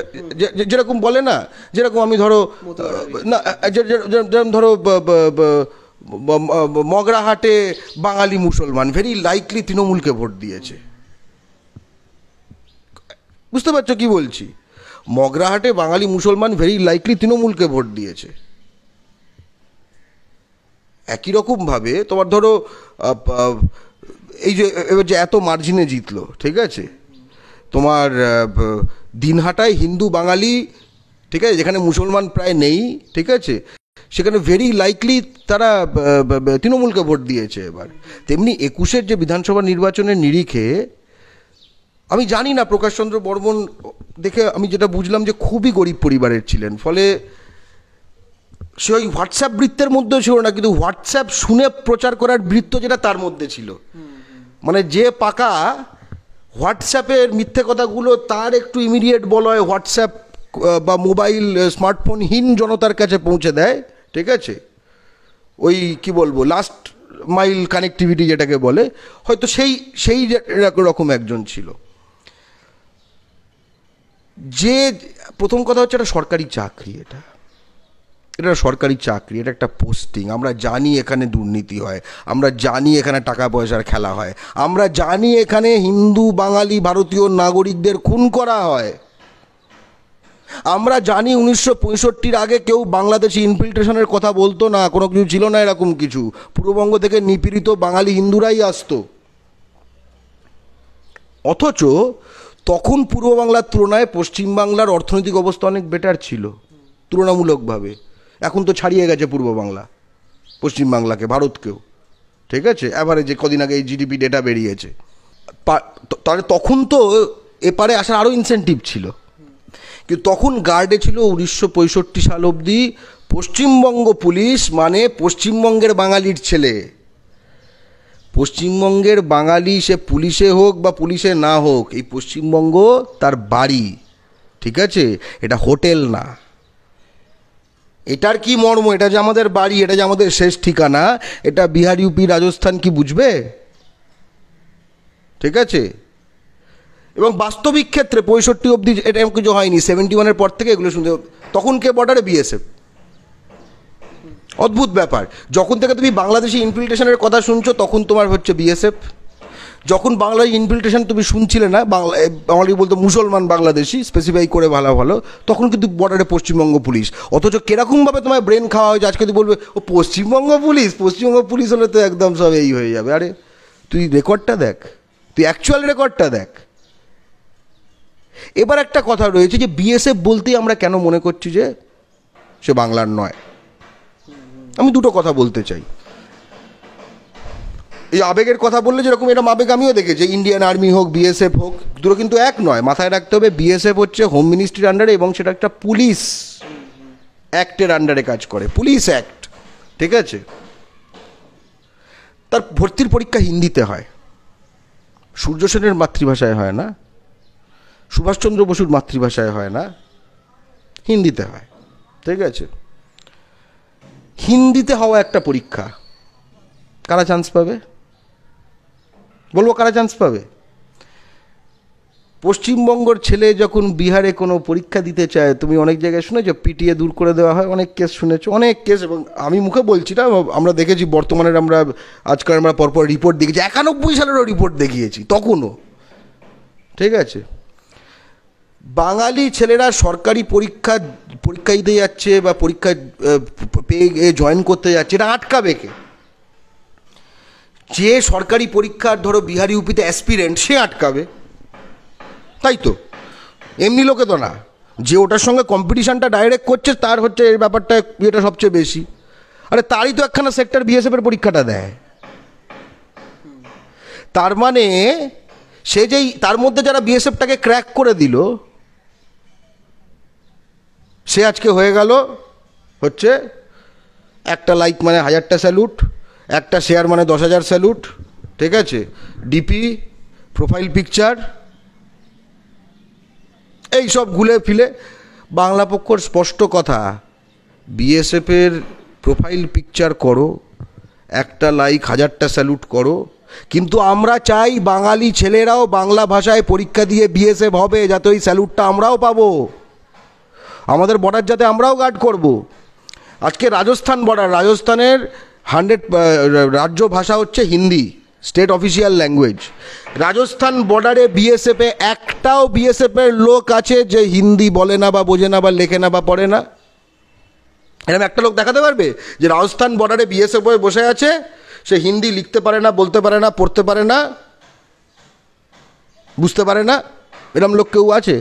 যেরকম বলে না যেরকম আমি ধরো না যেরকম ধরো মগরাহাটে বাঙালি মুসলমান ভেরি লাইকলি তৃণমূলকে ভোট দিয়েছে বুঝতে পারছো কি বলছি মগরাহাটে বাঙালি মুসলমান ভেরি লাইকলি তৃণমূলকে ভোট দিয়েছে একই রকমভাবে তোমার ধরো এই যে এবার যে এত মার্জিনে জিতলো ঠিক আছে তোমার দিনহাটায় হিন্দু বাঙালি ঠিক আছে যেখানে মুসলমান প্রায় নেই ঠিক আছে সেখানে ভেরি লাইকলি তারা তৃণমূলকে ভোট দিয়েছে এবার তেমনি একুশের যে বিধানসভা নির্বাচনের নিরিখে আমি জানি না প্রকাশচন্দ্র বর্মন দেখে আমি যেটা বুঝলাম যে খুবই গরিব পরিবারের ছিলেন ফলে সে ওই হোয়াটসঅ্যাপ বৃত্তের মধ্যেও ছিল না কিন্তু হোয়াটসঅ্যাপ শুনে প্রচার করার বৃত্ত যেটা তার মধ্যে ছিল মানে যে পাকা হোয়াটসঅ্যাপের মিথ্যে কথাগুলো তার একটু ইমিডিয়েট বলয় হোয়াটসঅ্যাপ বা মোবাইল স্মার্টফোনহীন জনতার কাছে পৌঁছে দেয় ঠিক আছে ওই কি বলবো লাস্ট মাইল কানেক্টিভিটি যেটাকে বলে হয়তো সেই সেই রকম একজন ছিল যে প্রথম কথা হচ্ছে এটা সরকারি চাকরি এটা এটা সরকারি চাকরি এটা একটা পোস্টিং আমরা জানি এখানে দুর্নীতি হয় আমরা জানি এখানে টাকা পয়সার খেলা হয় আমরা জানি এখানে হিন্দু বাঙালি ভারতীয় নাগরিকদের খুন করা হয় আমরা জানি উনিশশো পঁয়ষট্টির আগে কেউ বাংলাদেশি ইনফিল্ট্রেশনের কথা বলতো না কোনো কিছু ছিল না এরকম কিছু পূর্ববঙ্গ থেকে নিপীড়িত বাঙালি হিন্দুরাই আসতো অথচ তখন পূর্ব বাংলার তুলনায় পশ্চিমবাংলার অর্থনৈতিক অবস্থা অনেক বেটার ছিল তুলনামূলকভাবে এখন তো ছাড়িয়ে গেছে পূর্ব বাংলা পশ্চিমবাংলাকে ভারতকেও ঠিক আছে অ্যাভারেজে কদিন আগে এই জিডিপি ডেটা বেরিয়েছে তাহলে তখন তো এপারে আসার আরও ইনসেন্টিভ ছিল কিন্তু তখন গার্ডে ছিল উনিশশো পঁয়ষট্টি সাল অবধি পশ্চিমবঙ্গ পুলিশ মানে পশ্চিমবঙ্গের বাঙালির ছেলে পশ্চিমবঙ্গের বাঙালি সে পুলিশে হোক বা পুলিশে না হোক এই পশ্চিমবঙ্গ তার বাড়ি ঠিক আছে এটা হোটেল না এটার কি মর্ম এটা যে আমাদের বাড়ি এটা যে আমাদের শেষ ঠিকানা এটা বিহার ইউপি রাজস্থান কি বুঝবে ঠিক আছে এবং বাস্তবিক ক্ষেত্রে পঁয়ষট্টি অবধি এটা কিছু হয়নি সেভেন্টি ওয়ানের পর থেকে এগুলো শুনতে তখন কে বর্ডারে বিএসএফ অদ্ভুত ব্যাপার যখন থেকে তুমি বাংলাদেশে ইনফিল্ট্রেশনের কথা শুনছো তখন তোমার হচ্ছে বিএসএফ যখন বাংলায় ইনফিল্ট্রেশন তুমি শুনছিলে না বাংলা বাঙালি বলতো মুসলমান বাংলাদেশি স্পেসিফাই করে ভালো ভালো তখন কিন্তু বর্ডারে পশ্চিমবঙ্গ পুলিশ অথচ কেরকমভাবে তোমার ব্রেন খাওয়া হয়েছে আজকে তুই বলবে ও পশ্চিমবঙ্গ পুলিশ পশ্চিমবঙ্গ পুলিশ হলে তো একদম সব এই হয়ে যাবে আরে তুই রেকর্ডটা দেখ তুই অ্যাকচুয়াল রেকর্ডটা দেখ এবার একটা কথা রয়েছে যে বিএসএফ বলতেই আমরা কেন মনে করছি যে সে বাংলার নয় আমি দুটো কথা বলতে চাই এই আবেগের কথা বললে যেরকম এরকম আবেগ আমিও দেখেছি ইন্ডিয়ান আর্মি হোক বিএসএফ হোক দুটো কিন্তু এক নয় মাথায় রাখতে হবে বিএসএফ হচ্ছে হোম মিনিস্ট্রির আন্ডারে এবং সেটা একটা পুলিশ অ্যাক্টের আন্ডারে কাজ করে পুলিশ অ্যাক্ট ঠিক আছে তার ভর্তির পরীক্ষা হিন্দিতে হয় সূর্য সেনের মাতৃভাষায় হয় না সুভাষচন্দ্র বসুর মাতৃভাষায় হয় না হিন্দিতে হয় ঠিক আছে হিন্দিতে হওয়া একটা পরীক্ষা কারা চান্স পাবে বলবো কারা চান্স পাবে পশ্চিমবঙ্গর ছেলে যখন বিহারে কোনো পরীক্ষা দিতে চায় তুমি অনেক জায়গায় শুনেছো পিটিয়ে দূর করে দেওয়া হয় অনেক কেস শুনেছো অনেক কেস এবং আমি মুখে বলছি না আমরা দেখেছি বর্তমানের আমরা আজকাল আমরা পরপর রিপোর্ট দেখেছি একানব্বই সালেরও রিপোর্ট দেখিয়েছি তখনও ঠিক আছে বাঙালি ছেলেরা সরকারি পরীক্ষা পরীক্ষা দিতে যাচ্ছে বা পরীক্ষা পেয়ে জয়েন করতে যাচ্ছে এটা আটকাবে কে যে সরকারি পরীক্ষার ধরো বিহারি ইউপিতে অ্যাসপিরেন্ট সে আটকাবে তাই তো এমনি লোকে তো না যে ওটার সঙ্গে কম্পিটিশানটা ডাইরেক্ট করছে তার হচ্ছে এই ব্যাপারটা ইয়েটা সবচেয়ে বেশি আরে তারই তো একখানা সেক্টর বিএসএফের পরীক্ষাটা দেয় তার মানে সে যেই তার মধ্যে যারা বিএসএফটাকে ক্র্যাক করে দিল সে আজকে হয়ে গেল হচ্ছে একটা লাইক মানে হাজারটা স্যালুট একটা শেয়ার মানে দশ হাজার স্যালুট ঠিক আছে ডিপি প্রোফাইল পিকচার এই সব গুলে ফিলে বাংলা পক্ষর স্পষ্ট কথা বিএসএফের প্রোফাইল পিকচার করো একটা লাইক হাজারটা স্যালুট করো কিন্তু আমরা চাই বাঙালি ছেলেরাও বাংলা ভাষায় পরীক্ষা দিয়ে বিএসএফ হবে যাতে ওই স্যালুটটা আমরাও পাবো আমাদের বর্ডার যাতে আমরাও গার্ড করব। আজকে রাজস্থান বর্ডার রাজস্থানের হান্ড্রেড রাজ্য ভাষা হচ্ছে Hindi state official language Rajasthan বর্ডারে বিএসএফে একটাও বিএসএফের লোক আছে যে হিন্দি বলে না বা বোঝে না বা লেখে না বা পড়ে না এরকম একটা লোক দেখাতে পারবে যে রাজস্থান বর্ডারে বিএসএফ হয়ে বসে আছে সে হিন্দি লিখতে পারে না বলতে পারে না পড়তে পারে না বুঝতে পারে না এরম লোক কেউ আছে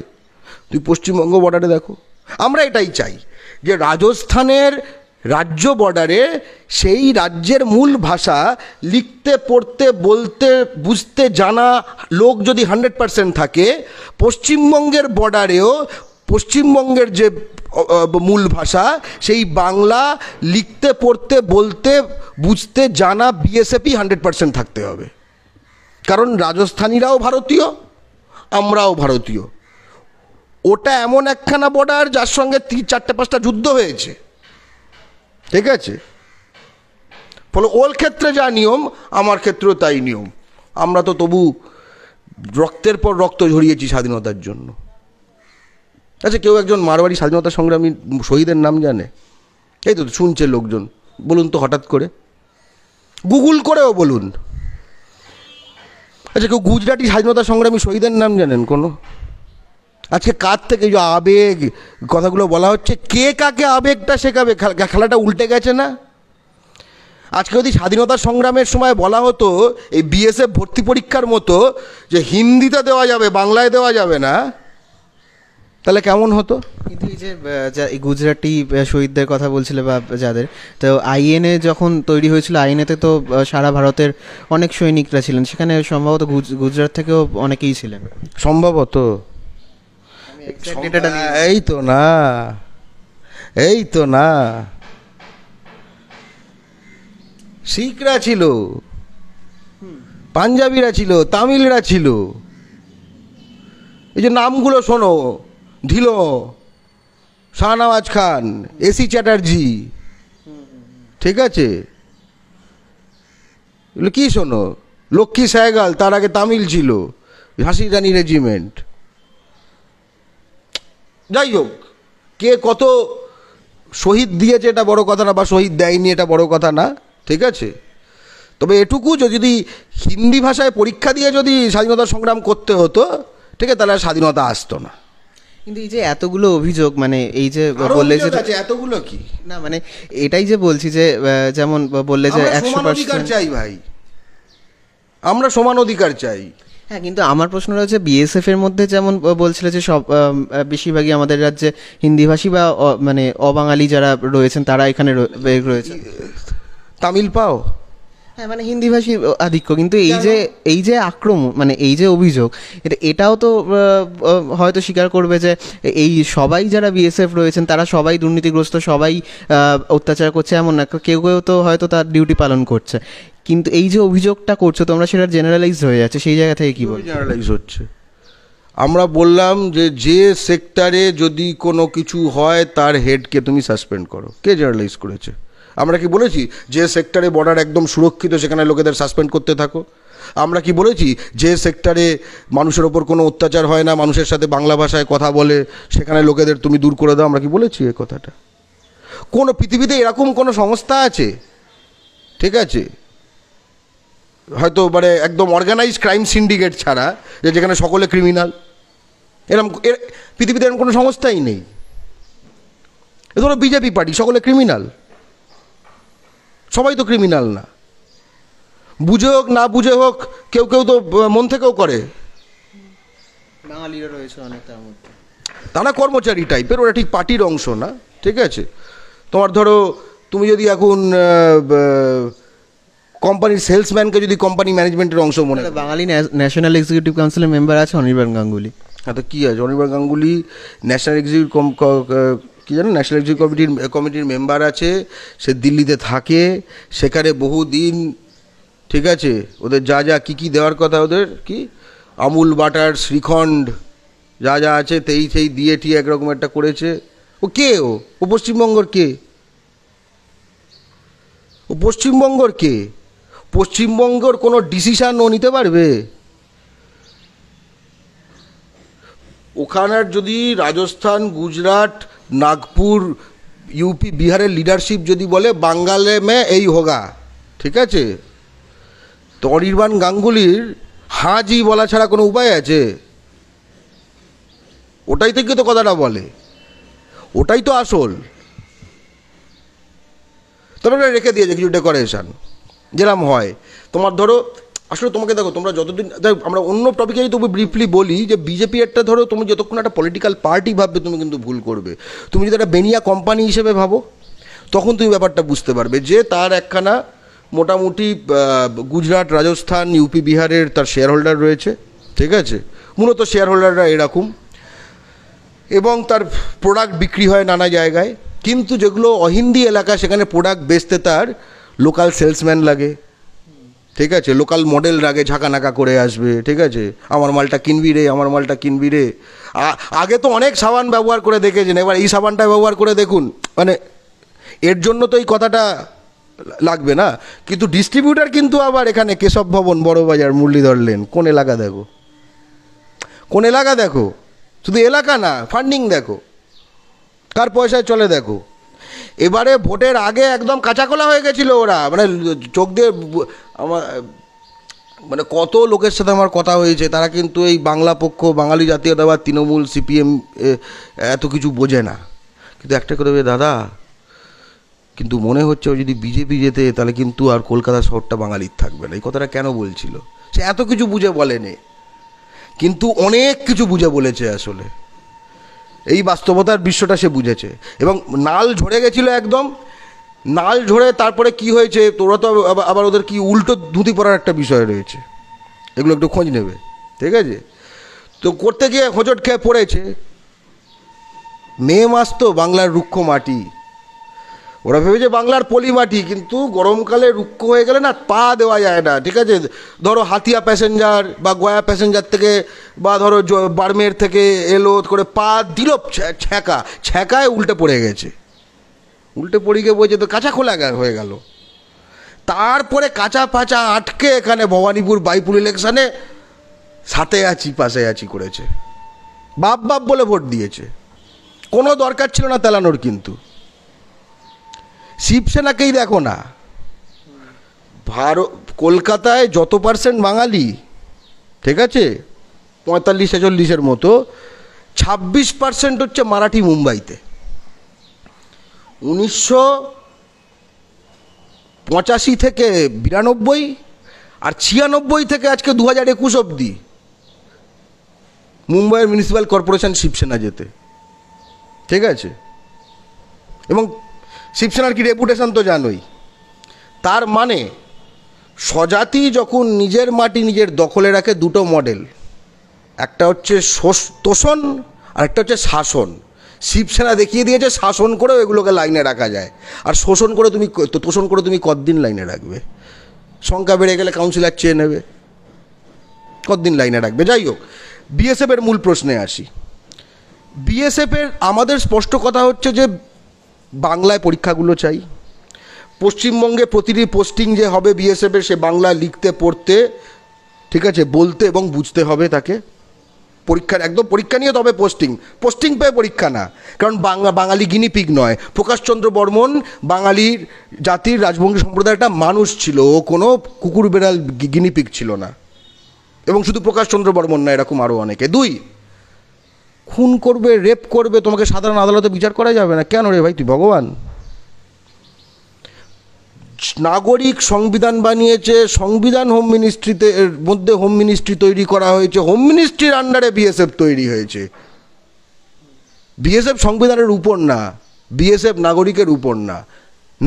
তুই পশ্চিমবঙ্গ বর্ডারে দেখো আমরা এটাই চাই যে রাজস্থানের রাজ্য বর্ডারে সেই রাজ্যের মূল ভাষা লিখতে পড়তে বলতে বুঝতে জানা লোক যদি হান্ড্রেড পারসেন্ট থাকে পশ্চিমবঙ্গের বর্ডারেও পশ্চিমবঙ্গের যে মূল ভাষা সেই বাংলা লিখতে পড়তে বলতে বুঝতে জানা বিএসএপি হান্ড্রেড পারসেন্ট থাকতে হবে কারণ রাজস্থানীরাও ভারতীয় আমরাও ভারতীয় ওটা এমন একখানা বর্ডার যার সঙ্গে তিন চারটে পাঁচটা যুদ্ধ হয়েছে ঠিক আছে ফলে ওর ক্ষেত্রে যা নিয়ম আমার ক্ষেত্রেও তাই নিয়ম আমরা তো তবু রক্তের পর রক্ত ঝরিয়েছি স্বাধীনতার জন্য আচ্ছা কেউ একজন মারবাড়ি স্বাধীনতা সংগ্রামী শহীদের নাম জানে এই তো শুনছে লোকজন বলুন তো হঠাৎ করে গুগল করেও বলুন আচ্ছা কেউ গুজরাটি স্বাধীনতা সংগ্রামী শহীদের নাম জানেন কোনো আজকে কার থেকে যে আবেগ কথাগুলো বলা হচ্ছে কে কাকে আবেগটা শেখাবে খেলাটা উল্টে গেছে না আজকে যদি স্বাধীনতা সংগ্রামের সময় বলা হতো এই বিএসএফ ভর্তি পরীক্ষার মতো যে হিন্দিতে দেওয়া যাবে বাংলায় দেওয়া যাবে না তাহলে কেমন হতো কিন্তু এই যে গুজরাটি শহীদদের কথা বলছিল বা যাদের তো আইএনএ যখন তৈরি হয়েছিল আইএনএতে তো সারা ভারতের অনেক সৈনিকরা ছিলেন সেখানে সম্ভবত গুজরাট থেকেও অনেকেই ছিলেন সম্ভবত এই তো না এই তো না শিখরা ছিল পাঞ্জাবিরা ছিল তামিলরা ছিল এই যে নামগুলো শোনো ঢিল শাহনওয়াজ খান এসি চ্যাটার্জি ঠিক আছে কি কী শোনো লক্ষ্মী সায়গাল তার আগে তামিল ছিল হাসি রানী রেজিমেন্ট যাই হোক কে কত শহীদ দিয়েছে এটা বড় কথা না বা শহীদ দেয়নি এটা বড় কথা না ঠিক আছে তবে এটুকু যদি হিন্দি ভাষায় পরীক্ষা দিয়ে যদি স্বাধীনতা সংগ্রাম করতে হতো ঠিক আছে তাহলে স্বাধীনতা আসতো না কিন্তু এই যে এতগুলো অভিযোগ মানে এই যে বললে যে এতগুলো কি না মানে এটাই যে বলছি যে যেমন বললে যে একশো চাই ভাই আমরা সমান অধিকার চাই হ্যাঁ কিন্তু আমার প্রশ্নটা হচ্ছে বিএসএফ এর মধ্যে যেমন বলছিল যে সব বেশিরভাগই আমাদের রাজ্যে হিন্দিভাষী বা মানে অবাঙালি যারা রয়েছেন তারা এখানে রয়েছে তামিল পাও হ্যাঁ মানে হিন্দি ভাষী আধিক্য কিন্তু এই যে এই যে আক্রমণ মানে এই যে অভিযোগ এটা এটাও তো হয়তো স্বীকার করবে যে এই সবাই যারা বিএসএফ রয়েছেন তারা সবাই দুর্নীতিগ্রস্ত সবাই অত্যাচার করছে এমন না কেউ কেউ তো হয়তো তার ডিউটি পালন করছে কিন্তু এই যে অভিযোগটা করছো তোমরা সেটা জেনারেলাইজ হয়ে যাচ্ছে সেই জায়গা থেকে কী বল জেনারেলাইজ হচ্ছে আমরা বললাম যে যে সেক্টরে যদি কোনো কিছু হয় তার হেডকে তুমি সাসপেন্ড করো কে জেনারেলাইজ করেছে আমরা কি বলেছি যে সেক্টরে বর্ডার একদম সুরক্ষিত সেখানে লোকেদের সাসপেন্ড করতে থাকো আমরা কি বলেছি যে সেক্টরে মানুষের ওপর কোনো অত্যাচার হয় না মানুষের সাথে বাংলা ভাষায় কথা বলে সেখানে লোকেদের তুমি দূর করে দাও আমরা কি বলেছি এ কথাটা কোন পৃথিবীতে এরকম কোনো সংস্থা আছে ঠিক আছে হয়তো মানে একদম অর্গানাইজ ক্রাইম সিন্ডিকেট ছাড়া যে যেখানে সকলে ক্রিমিনাল এরম পৃথিবীতে এরকম কোনো সংস্থাই নেই ধরো বিজেপি পার্টি সকলে ক্রিমিনাল সবাই তো ক্রিমিনাল না বুঝে হোক না বুঝে হোক কেউ কেউ তো মন থেকেও করে তারা কর্মচারী টাইপের ওরা ঠিক পার্টির অংশ না ঠিক আছে তোমার ধরো তুমি যদি এখন কোম্পানির সেলসম্যানকে যদি কোম্পানি ম্যানেজমেন্টের অংশ মনে বাঙালি ন্যাশনাল এক্সিকিউটিভ কাউন্সিলের মেম্বার আছে অনির্বাণ গাঙ্গুলি হ্যাঁ আচ্ছা, তো কী আছে অনির্বাণ গাঙ্গুলি ন্যাশনাল এক্সিকিউটিভ কি জানো ন্যাশনাল এক্সিকিউটিভ কমিটির কমিটির মেম্বার আছে সে দিল্লিতে থাকে সেখানে বহুদিন ঠিক আছে ওদের যা যা কী কী দেওয়ার কথা ওদের কি আমুল বাটার শ্রীখণ্ড যা যা আছে তেই সেই দিয়ে টিয়ে একরকম একটা করেছে ও কে ও ও পশ্চিমবঙ্গর কে ও পশ্চিমবঙ্গর কে পশ্চিমবঙ্গর কোনো ডিসিশান ও নিতে পারবে ওখানের যদি রাজস্থান গুজরাট নাগপুর ইউপি বিহারের লিডারশিপ যদি বলে বাঙ্গালে মে এই হোগা ঠিক আছে তো অনির্বাণ গাঙ্গুলির হাজি বলা ছাড়া কোনো উপায় আছে ওটাই থেকে তো কথাটা বলে ওটাই তো আসল তোমরা রেখে দিয়েছে কিছু ডেকোরেশন যেরম হয় তোমার ধরো আসলে তোমাকে দেখো তোমরা যতদিন দেখো আমরা অন্য টপিকে যদি তবু ব্রিফলি বলি যে বিজেপি একটা ধরো তুমি যতক্ষণ একটা পলিটিক্যাল পার্টি ভাববে তুমি কিন্তু ভুল করবে তুমি যদি একটা বেনিয়া কোম্পানি হিসেবে ভাবো তখন তুমি ব্যাপারটা বুঝতে পারবে যে তার একখানা মোটামুটি গুজরাট রাজস্থান ইউপি বিহারের তার শেয়ার হোল্ডার রয়েছে ঠিক আছে মূলত শেয়ার হোল্ডাররা এরকম এবং তার প্রোডাক্ট বিক্রি হয় নানা জায়গায় কিন্তু যেগুলো অহিন্দি এলাকা সেখানে প্রোডাক্ট বেচতে তার লোকাল সেলসম্যান লাগে ঠিক আছে লোকাল মডেল আগে ঝাঁকানাকা করে আসবে ঠিক আছে আমার মালটা কিনবি রে আমার মালটা কিনবি রে আগে তো অনেক সাবান ব্যবহার করে দেখেছেন এবার এই সাবানটা ব্যবহার করে দেখুন মানে এর জন্য তো এই কথাটা লাগবে না কিন্তু ডিস্ট্রিবিউটার কিন্তু আবার এখানে কেশব ভবন বড়বাজার মুরলীধর লেন কোন এলাকা দেখো কোন এলাকা দেখো শুধু এলাকা না ফান্ডিং দেখো কার পয়সায় চলে দেখো এবারে ভোটের আগে একদম কাঁচাকোলা হয়ে গেছিল ওরা মানে চোখ দিয়ে আমার মানে কত লোকের সাথে আমার কথা হয়েছে তারা কিন্তু এই বাংলা পক্ষ বাঙালি জাতীয়তাবাদ তৃণমূল সিপিএম এত কিছু বোঝে না কিন্তু একটা করে দাদা কিন্তু মনে হচ্ছে ও যদি বিজেপি যেতে তাহলে কিন্তু আর কলকাতা শহরটা বাঙালির থাকবে না এই কথাটা কেন বলছিল সে এত কিছু বুঝে বলেনি কিন্তু অনেক কিছু বুঝে বলেছে আসলে এই বাস্তবতার বিশ্বটা সে বুঝেছে এবং নাল ঝরে গেছিলো একদম নাল ঝরে তারপরে কি হয়েছে তোরা তো আবার ওদের কি উল্টো ধুতি পরার একটা বিষয় রয়েছে এগুলো একটু খোঁজ নেবে ঠিক আছে তো করতে গিয়ে হোঁচট খেয়ে পড়েছে মে মাস তো বাংলার রুক্ষ মাটি ওরা ভেবেছে বাংলার পলিমাটি কিন্তু গরমকালে রুক্ষ হয়ে গেলে না পা দেওয়া যায় না ঠিক আছে ধরো হাতিয়া প্যাসেঞ্জার বা গয়া প্যাসেঞ্জার থেকে বা ধরো বার্মের থেকে এলো করে পা দিল ছ্যাঁকা ছ্যাঁকায় উল্টে পড়ে গেছে উল্টে পড়ে গিয়ে বলছে তো কাঁচা খোলা হয়ে গেল তারপরে কাঁচা পাঁচা আটকে এখানে ভবানীপুর বাইপুর ইলেকশানে সাথে আছি পাশে আছি করেছে বাপ বাপ বলে ভোট দিয়েছে কোনো দরকার ছিল না তেলানোর কিন্তু শিবসেনাকেই দেখো না ভারত কলকাতায় যত পার্সেন্ট বাঙালি ঠিক আছে পঁয়তাল্লিশ ছেচল্লিশের মতো ছাব্বিশ পার্সেন্ট হচ্ছে মারাঠি মুম্বাইতে উনিশশো পঁচাশি থেকে বিরানব্বই আর ছিয়ানব্বই থেকে আজকে দু হাজার একুশ অব্দি মুম্বাইয়ের মিউনিসিপ্যাল কর্পোরেশন শিবসেনা যেতে ঠিক আছে এবং শিবসেনার কি রেপুটেশন তো জানোই তার মানে স্বজাতি যখন নিজের মাটি নিজের দখলে রাখে দুটো মডেল একটা হচ্ছে তোষণ আর একটা হচ্ছে শাসন শিবসেনা দেখিয়ে দিয়েছে শাসন করেও এগুলোকে লাইনে রাখা যায় আর শোষণ করে তুমি তোষণ করে তুমি কতদিন লাইনে রাখবে সংখ্যা বেড়ে গেলে কাউন্সিলার চেয়ে নেবে কতদিন লাইনে রাখবে যাই হোক বিএসএফের মূল প্রশ্নে আসি বিএসএফের আমাদের স্পষ্ট কথা হচ্ছে যে বাংলায় পরীক্ষাগুলো চাই পশ্চিমবঙ্গে প্রতিটি পোস্টিং যে হবে বিএসএফের সে বাংলা লিখতে পড়তে ঠিক আছে বলতে এবং বুঝতে হবে তাকে পরীক্ষার একদম পরীক্ষা নিয়ে তবে পোস্টিং পোস্টিং পেয়ে পরীক্ষা না কারণ বাংলা বাঙালি গিনিপিগ নয় প্রকাশচন্দ্র বর্মন বাঙালির জাতির রাজবংশী সম্প্রদায়ের একটা মানুষ ছিল ও কোনো কুকুর বেড়াল গিনিপিগ ছিল না এবং শুধু প্রকাশচন্দ্র বর্মন না এরকম আরও অনেকে দুই খুন করবে রেপ করবে তোমাকে সাধারণ আদালতে বিচার করা যাবে না কেন রে ভাই তুই ভগবান নাগরিক সংবিধান বানিয়েছে সংবিধান হোম মিনিস্ট্রিতে মধ্যে হোম মিনিস্ট্রি তৈরি করা হয়েছে হোম মিনিস্ট্রির আন্ডারে বিএসএফ তৈরি হয়েছে বিএসএফ সংবিধানের উপর না বিএসএফ নাগরিকের উপর না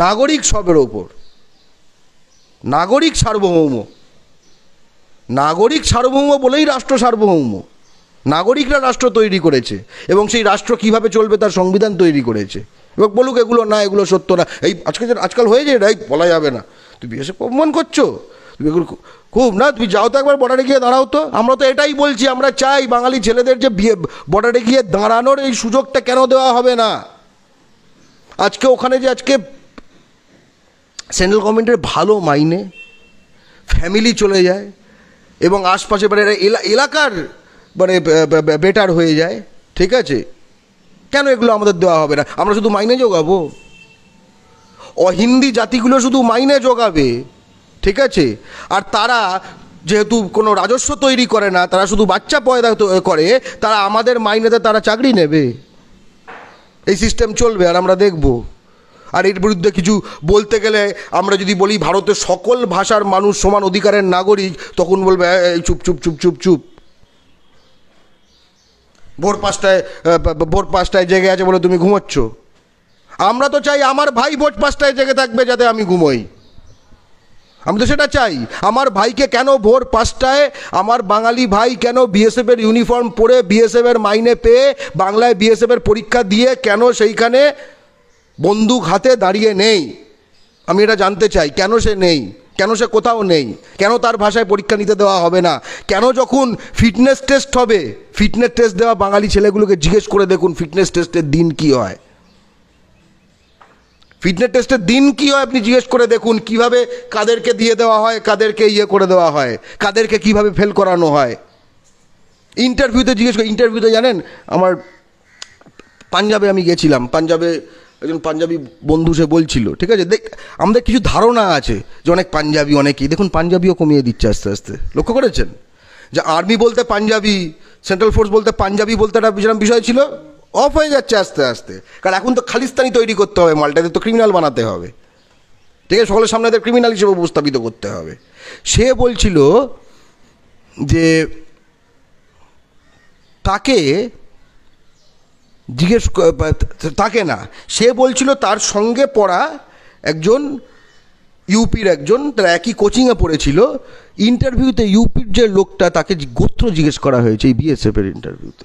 নাগরিক সবের ওপর নাগরিক সার্বভৌম নাগরিক সার্বভৌম বলেই রাষ্ট্র সার্বভৌম নাগরিকরা রাষ্ট্র তৈরি করেছে এবং সেই রাষ্ট্র কিভাবে চলবে তার সংবিধান তৈরি করেছে এবং বলুক এগুলো না এগুলো সত্য না এই আজকে আজকাল হয়ে যায় রাইট বলা যাবে না তুমি এসে অপমান করছো তুমি এগুলো খুব না তুমি যাও তো একবার বর্ডারে গিয়ে দাঁড়াও তো আমরা তো এটাই বলছি আমরা চাই বাঙালি ছেলেদের যে বিয়ে বর্ডারে গিয়ে দাঁড়ানোর এই সুযোগটা কেন দেওয়া হবে না আজকে ওখানে যে আজকে সেন্ট্রাল গভর্নমেন্টের ভালো মাইনে ফ্যামিলি চলে যায় এবং আশপাশে এলাকার মানে বেটার হয়ে যায় ঠিক আছে কেন এগুলো আমাদের দেওয়া হবে না আমরা শুধু মাইনে যোগাবো অহিন্দি জাতিগুলো শুধু মাইনে যোগাবে ঠিক আছে আর তারা যেহেতু কোনো রাজস্ব তৈরি করে না তারা শুধু বাচ্চা পয়দা করে তারা আমাদের মাইনেতে তারা চাকরি নেবে এই সিস্টেম চলবে আর আমরা দেখব আর এর বিরুদ্ধে কিছু বলতে গেলে আমরা যদি বলি ভারতের সকল ভাষার মানুষ সমান অধিকারের নাগরিক তখন বলবে চুপ চুপ চুপ চুপ চুপ ভোর পাঁচটায় ভোর পাঁচটায় জেগে আছে বলে তুমি ঘুমোচ্ছ আমরা তো চাই আমার ভাই ভোর পাঁচটায় জেগে থাকবে যাতে আমি ঘুমোই আমি তো সেটা চাই আমার ভাইকে কেন ভোর পাঁচটায় আমার বাঙালি ভাই কেন বিএসএফের ইউনিফর্ম পরে বিএসএফের মাইনে পেয়ে বাংলায় বিএসএফের পরীক্ষা দিয়ে কেন সেইখানে বন্দুক হাতে দাঁড়িয়ে নেই আমি এটা জানতে চাই কেন সে নেই কেন সে কোথাও নেই কেন তার ভাষায় পরীক্ষা নিতে দেওয়া হবে না কেন যখন ফিটনেস টেস্ট হবে ফিটনেস টেস্ট দেওয়া বাঙালি ছেলেগুলোকে জিজ্ঞেস করে দেখুন ফিটনেস টেস্টের দিন কি হয় ফিটনেস টেস্টের দিন কী হয় আপনি জিজ্ঞেস করে দেখুন কিভাবে কাদেরকে দিয়ে দেওয়া হয় কাদেরকে ইয়ে করে দেওয়া হয় কাদেরকে কিভাবে ফেল করানো হয় ইন্টারভিউতে জিজ্ঞেস করি ইন্টারভিউতে জানেন আমার পাঞ্জাবে আমি গেছিলাম পাঞ্জাবে একজন পাঞ্জাবি বন্ধু সে বলছিল ঠিক আছে দেখ আমাদের কিছু ধারণা আছে যে অনেক পাঞ্জাবি অনেকেই দেখুন পাঞ্জাবিও কমিয়ে দিচ্ছে আস্তে আস্তে লক্ষ্য করেছেন যে আর্মি বলতে পাঞ্জাবি সেন্ট্রাল ফোর্স বলতে পাঞ্জাবি বলতে একটা যেরকম বিষয় ছিল অফ হয়ে যাচ্ছে আস্তে আস্তে কারণ এখন তো খালিস্তানি তৈরি করতে হবে মালটাতে তো ক্রিমিনাল বানাতে হবে ঠিক আছে সকলের সামনে এদের ক্রিমিনাল হিসেবে উপস্থাপিত করতে হবে সে বলছিল যে তাকে জিজ্ঞেস তাকে না সে বলছিল তার সঙ্গে পড়া একজন ইউপির একজন তারা একই কোচিংয়ে পড়েছিল ইন্টারভিউতে ইউপির যে লোকটা তাকে গোত্র জিজ্ঞেস করা হয়েছে এই বিএসএফের ইন্টারভিউতে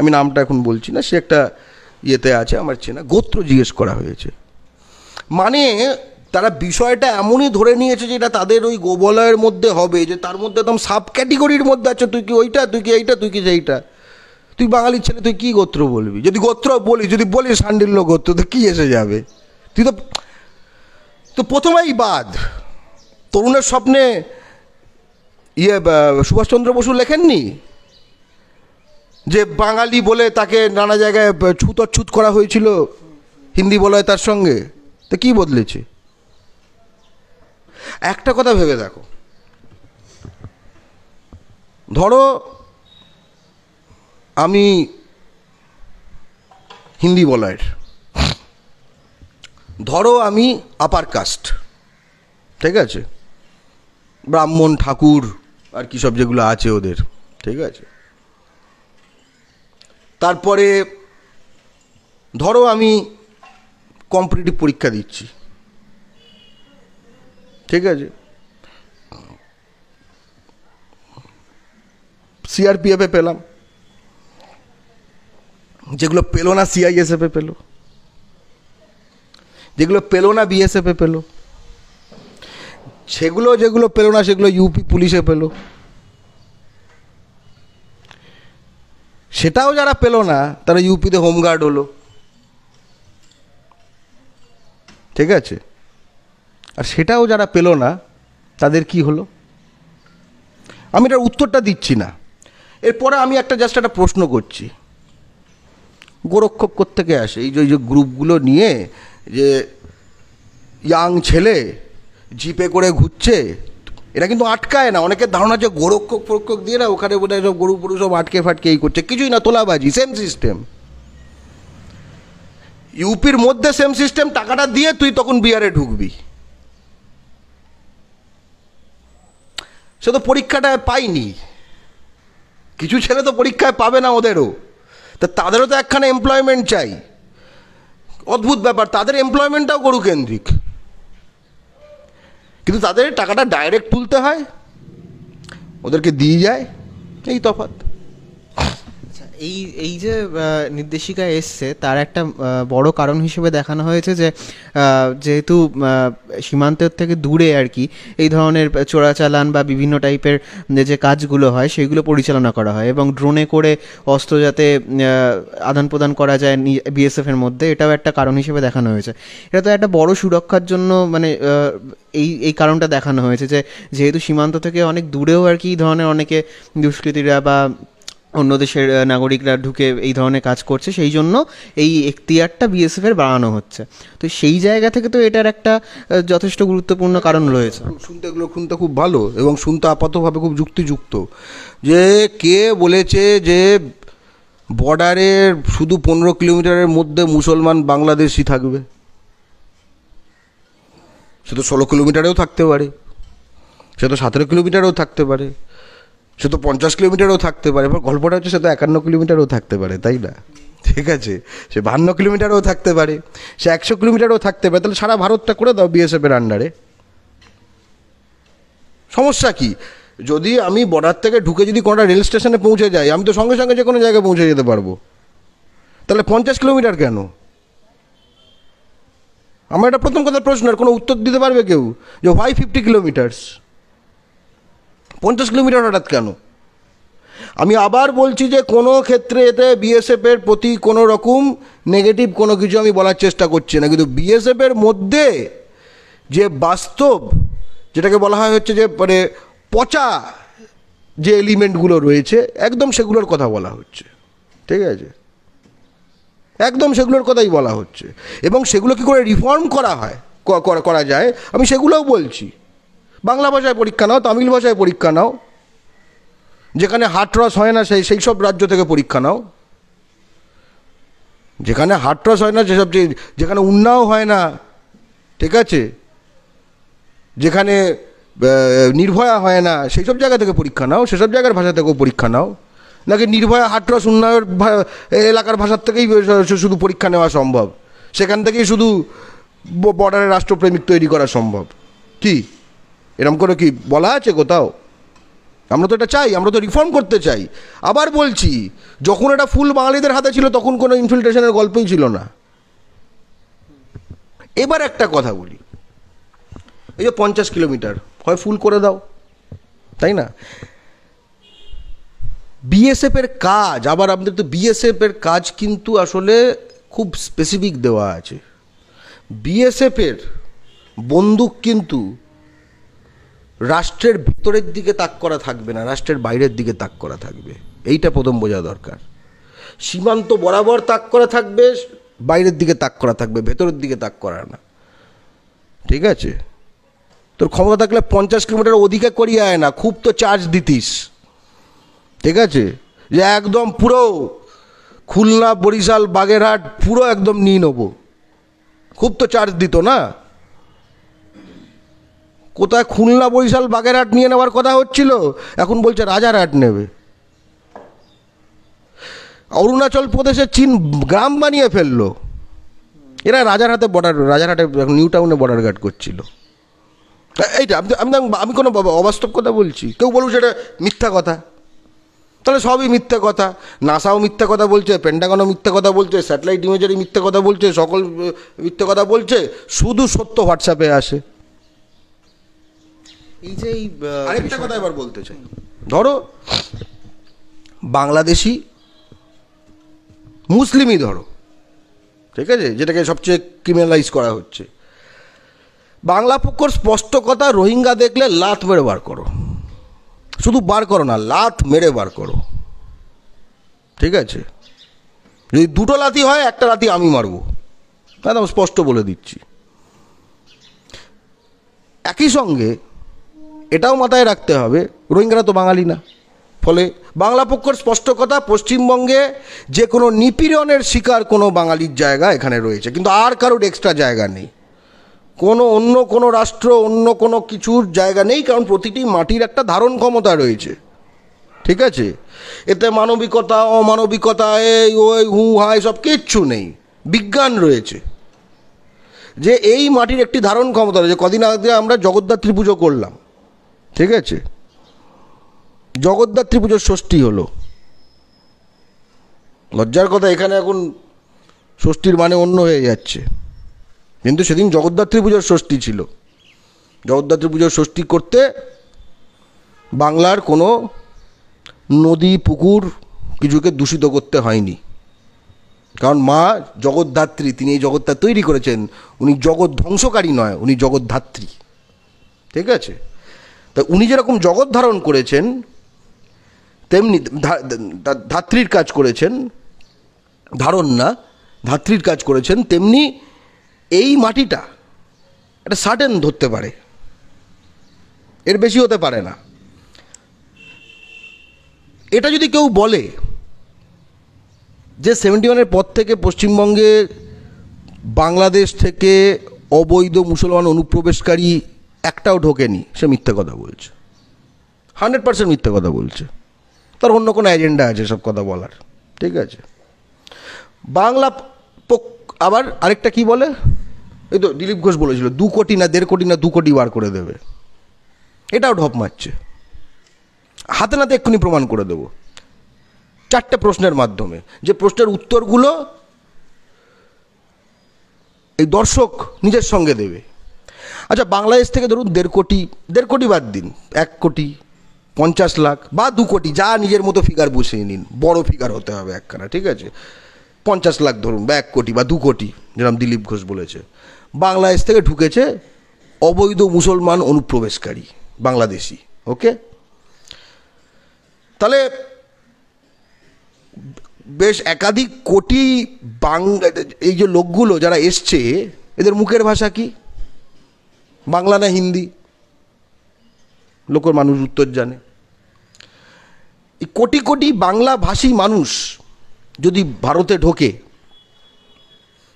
আমি নামটা এখন বলছি না সে একটা ইয়েতে আছে আমার চেনা গোত্র জিজ্ঞেস করা হয়েছে মানে তারা বিষয়টা এমনই ধরে নিয়েছে যে এটা তাদের ওই গোবলয়ের মধ্যে হবে যে তার মধ্যে একদম সাব ক্যাটেগরির মধ্যে আছে তুই কি ওইটা তুই কি এইটা তুই কি সেইটা তুই বাঙালির ছেলে তুই কি গোত্র বলবি যদি গোত্র বলিস যদি বলিস সান্ডিল্য গোত্র তো কী এসে যাবে তুই তো তো প্রথমেই বাদ তরুণের স্বপ্নে ইয়ে সুভাষচন্দ্র বসু লেখেননি যে বাঙালি বলে তাকে নানা জায়গায় ছুতচ্ছুত করা হয়েছিল হিন্দি বলয় তার সঙ্গে তো কি বদলেছে একটা কথা ভেবে দেখো ধরো আমি হিন্দি বলার ধরো আমি আপার কাস্ট ঠিক আছে ব্রাহ্মণ ঠাকুর আর কি সব যেগুলো আছে ওদের ঠিক আছে তারপরে ধরো আমি কম্পিটিটিভ পরীক্ষা দিচ্ছি ঠিক আছে সিআরপিএফে পেলাম যেগুলো পেলো না সিআইএসএফে পেলো যেগুলো পেলো না বিএসএফে পেলো সেগুলো যেগুলো পেলো না সেগুলো ইউপি পুলিশে পেলো সেটাও যারা পেলো না তারা ইউপিতে হোমগার্ড হলো ঠিক আছে আর সেটাও যারা পেলো না তাদের কি হলো আমি এটার উত্তরটা দিচ্ছি না এরপরে আমি একটা জাস্ট একটা প্রশ্ন করছি গোরক্ষক থেকে আসে এই যে গ্রুপগুলো নিয়ে যে ইয়াং ছেলে জিপে করে ঘুরছে এটা কিন্তু আটকায় না অনেকের ধারণা যে গোরক্ষক ফোরক্ষক দিয়ে না ওখানে বোধ সব গরু পুরু সব আটকে ফাটকে এই করছে কিছুই না তোলাবাজি সেম সিস্টেম ইউপির মধ্যে সেম সিস্টেম টাকাটা দিয়ে তুই তখন বিহারে ঢুকবি সে তো পরীক্ষাটা পাইনি কিছু ছেলে তো পরীক্ষায় পাবে না ওদেরও তা তাদেরও তো একখানা এমপ্লয়মেন্ট চাই অদ্ভুত ব্যাপার তাদের এমপ্লয়মেন্টটাও গরু কেন্দ্রিক কিন্তু তাদের টাকাটা ডাইরেক্ট তুলতে হয় ওদেরকে দিয়ে যায় এই তফাত এই এই যে নির্দেশিকা এসছে তার একটা বড় কারণ হিসেবে দেখানো হয়েছে যে যেহেতু সীমান্তের থেকে দূরে আর কি এই ধরনের চোরাচালান বা বিভিন্ন টাইপের যে কাজগুলো হয় সেগুলো পরিচালনা করা হয় এবং ড্রোনে করে অস্ত্র যাতে আদান প্রদান করা যায় বিএসএফের মধ্যে এটাও একটা কারণ হিসেবে দেখানো হয়েছে এটা তো একটা বড় সুরক্ষার জন্য মানে এই এই কারণটা দেখানো হয়েছে যে যেহেতু সীমান্ত থেকে অনেক দূরেও আর কি ধরনের অনেকে দুষ্কৃতীরা বা অন্য দেশের নাগরিকরা ঢুকে এই ধরনের কাজ করছে সেই জন্য এই এখতিয়ারটা বিএসএফের বাড়ানো হচ্ছে তো সেই জায়গা থেকে তো এটার একটা যথেষ্ট গুরুত্বপূর্ণ কারণ রয়েছে শুনতে এগুলো শুনতে খুব ভালো এবং শুনতে আপাতভাবে খুব যুক্তিযুক্ত যে কে বলেছে যে বর্ডারের শুধু পনেরো কিলোমিটারের মধ্যে মুসলমান বাংলাদেশি থাকবে সে তো ষোলো কিলোমিটারেও থাকতে পারে সে তো সতেরো কিলোমিটারেও থাকতে পারে সে তো পঞ্চাশ কিলোমিটারও থাকতে পারে এবার গল্পটা হচ্ছে সে তো একান্ন কিলোমিটারও থাকতে পারে তাই না ঠিক আছে সে বাহান্ন কিলোমিটারও থাকতে পারে সে একশো কিলোমিটারও থাকতে পারে তাহলে সারা ভারতটা করে দাও বিএসএফের আন্ডারে সমস্যা কি যদি আমি বর্ডার থেকে ঢুকে যদি কোনটা রেল স্টেশনে পৌঁছে যাই আমি তো সঙ্গে সঙ্গে যে কোনো জায়গায় পৌঁছে যেতে পারবো তাহলে পঞ্চাশ কিলোমিটার কেন আমার এটা প্রথম কথা প্রশ্ন কোনো উত্তর দিতে পারবে কেউ যে হোয়াই ফিফটি কিলোমিটার্স পঞ্চাশ কিলোমিটার হঠাৎ কেন আমি আবার বলছি যে কোনো ক্ষেত্রে এতে বিএসএফের প্রতি কোনো রকম নেগেটিভ কোনো কিছু আমি বলার চেষ্টা করছি না কিন্তু বিএসএফের মধ্যে যে বাস্তব যেটাকে বলা হয় হচ্ছে যে মানে পচা যে এলিমেন্টগুলো রয়েছে একদম সেগুলোর কথা বলা হচ্ছে ঠিক আছে একদম সেগুলোর কথাই বলা হচ্ছে এবং সেগুলো কি করে রিফর্ম করা হয় করা যায় আমি সেগুলোও বলছি বাংলা ভাষায় পরীক্ষা নাও তামিল ভাষায় পরীক্ষা নাও যেখানে হাটরস হয় না সেই সেই সব রাজ্য থেকে পরীক্ষা নাও যেখানে হাটরস হয় না সেসব যেখানে উন্নাও হয় না ঠিক আছে যেখানে নির্ভয়া হয় না সেই সব জায়গা থেকে পরীক্ষা নাও সেসব জায়গার ভাষা থেকেও পরীক্ষা নাও নাকি নির্ভয়া হাটরস উন্নয়ের এলাকার ভাষার থেকেই শুধু পরীক্ষা নেওয়া সম্ভব সেখান থেকেই শুধু বর্ডারে রাষ্ট্রপ্রেমিক তৈরি করা সম্ভব কী এরম করে কি বলা আছে কোথাও আমরা তো এটা চাই আমরা তো রিফর্ম করতে চাই আবার বলছি যখন এটা ফুল বাঙালিদের হাতে ছিল তখন কোনো ইনফিল্ট্রেশনের গল্পই ছিল না এবার একটা কথা বলি এই যে পঞ্চাশ কিলোমিটার হয় ফুল করে দাও তাই না বিএসএফের কাজ আবার আপনাদের তো বিএসএফের কাজ কিন্তু আসলে খুব স্পেসিফিক দেওয়া আছে বিএসএফের বন্দুক কিন্তু রাষ্ট্রের ভেতরের দিকে তাক করা থাকবে না রাষ্ট্রের বাইরের দিকে তাক করা থাকবে এইটা প্রথম বোঝা দরকার সীমান্ত বরাবর তাক করা থাকবে বাইরের দিকে তাক করা থাকবে ভেতরের দিকে তাক করা না ঠিক আছে তোর ক্ষমতা থাকলে পঞ্চাশ কিলোমিটার অধিকা করিয়ে আয় না খুব তো চার্জ দিতিস ঠিক আছে যে একদম পুরো খুলনা বরিশাল বাগেরহাট পুরো একদম নিয়ে নেবো খুব তো চার্জ দিত না কোথায় খুলনা বরিশাল বাগেরহাট নিয়ে নেওয়ার কথা হচ্ছিল এখন বলছে রাজারহাট নেবে অরুণাচল প্রদেশে চীন গ্রাম বানিয়ে ফেললো এরা রাজারহাটে বর্ডার রাজারহাটে নিউ টাউনে বর্ডার গার্ড করছিল এইটা আমি আমি আমি কোনো অবাস্তব কথা বলছি কেউ বলবো সেটা মিথ্যা কথা তাহলে সবই মিথ্যা কথা নাসাও মিথ্যা কথা বলছে পেন্টাগনও মিথ্যা কথা বলছে স্যাটেলাইট ইমেজারি মিথ্যা কথা বলছে সকল মিথ্যা কথা বলছে শুধু সত্য হোয়াটসঅ্যাপে আসে এই যে আরেকটা কথা এবার বলতে চাই ধরো বাংলাদেশি মুসলিমই ধরো ঠিক আছে যেটাকে সবচেয়ে ক্রিমিনালাইজ করা হচ্ছে বাংলা পক্ষর স্পষ্ট কথা রোহিঙ্গা দেখলে লাত মেরে বার করো শুধু বার করো না লাত মেরে বার করো ঠিক আছে যদি দুটো লাতি হয় একটা লাতি আমি মারবো একদম স্পষ্ট বলে দিচ্ছি একই সঙ্গে এটাও মাথায় রাখতে হবে রোহিঙ্গারা তো বাঙালি না ফলে বাংলা পক্ষর স্পষ্ট কথা পশ্চিমবঙ্গে যে কোনো নিপীড়নের শিকার কোনো বাঙালির জায়গা এখানে রয়েছে কিন্তু আর কারোর এক্সট্রা জায়গা নেই কোনো অন্য কোনো রাষ্ট্র অন্য কোনো কিছুর জায়গা নেই কারণ প্রতিটি মাটির একটা ধারণ ক্ষমতা রয়েছে ঠিক আছে এতে মানবিকতা অমানবিকতা এই ওই হু হা সব কিচ্ছু নেই বিজ্ঞান রয়েছে যে এই মাটির একটি ধারণ ক্ষমতা রয়েছে কদিন আগে আমরা জগদ্ধাত্রী পুজো করলাম ঠিক আছে জগদ্ধাত্রী পুজোর ষষ্ঠী হলো লজ্জার কথা এখানে এখন ষষ্ঠীর মানে অন্য হয়ে যাচ্ছে কিন্তু সেদিন জগদ্ধাত্রী পুজোর ষষ্ঠী ছিল জগদ্ধাত্রী পুজোর ষষ্ঠী করতে বাংলার কোনো নদী পুকুর কিছুকে দূষিত করতে হয়নি কারণ মা জগদ্ধাত্রী তিনি এই জগৎটা তৈরি করেছেন উনি জগৎ ধ্বংসকারী নয় উনি জগদ্ধাত্রী ঠিক আছে তা উনি যেরকম জগৎ ধারণ করেছেন তেমনি ধাত্রীর কাজ করেছেন ধারণ না ধাত্রীর কাজ করেছেন তেমনি এই মাটিটা এটা সার্টেন ধরতে পারে এর বেশি হতে পারে না এটা যদি কেউ বলে যে সেভেন্টি ওয়ানের পর থেকে পশ্চিমবঙ্গে বাংলাদেশ থেকে অবৈধ মুসলমান অনুপ্রবেশকারী একটাও ঢোকেনি সে মিথ্যে কথা বলছে হান্ড্রেড পার্সেন্ট মিথ্যে কথা বলছে তার অন্য কোনো এজেন্ডা আছে সব কথা বলার ঠিক আছে বাংলা আবার আরেকটা কি বলে এই তো দিলীপ ঘোষ বলেছিল দু কোটি না দেড় কোটি না দু কোটি বার করে দেবে এটাও ঢপ মারছে হাতে নাতে এক্ষুনি প্রমাণ করে দেবো চারটে প্রশ্নের মাধ্যমে যে প্রশ্নের উত্তরগুলো এই দর্শক নিজের সঙ্গে দেবে আচ্ছা বাংলাদেশ থেকে ধরুন দেড় কোটি দেড় কোটি বাদ দিন এক কোটি পঞ্চাশ লাখ বা দু কোটি যা নিজের মতো ফিগার বুঝিয়ে নিন বড় ফিগার হতে হবে একখানা ঠিক আছে পঞ্চাশ লাখ ধরুন বা এক কোটি বা দু কোটি যেরকম দিলীপ ঘোষ বলেছে বাংলাদেশ থেকে ঢুকেছে অবৈধ মুসলমান অনুপ্রবেশকারী বাংলাদেশি ওকে তাহলে বেশ একাধিক কোটি বাং এই যে লোকগুলো যারা এসছে এদের মুখের ভাষা কি বাংলা না হিন্দি লোকের মানুষ উত্তর জানে এই কোটি কোটি বাংলাভাষী মানুষ যদি ভারতে ঢোকে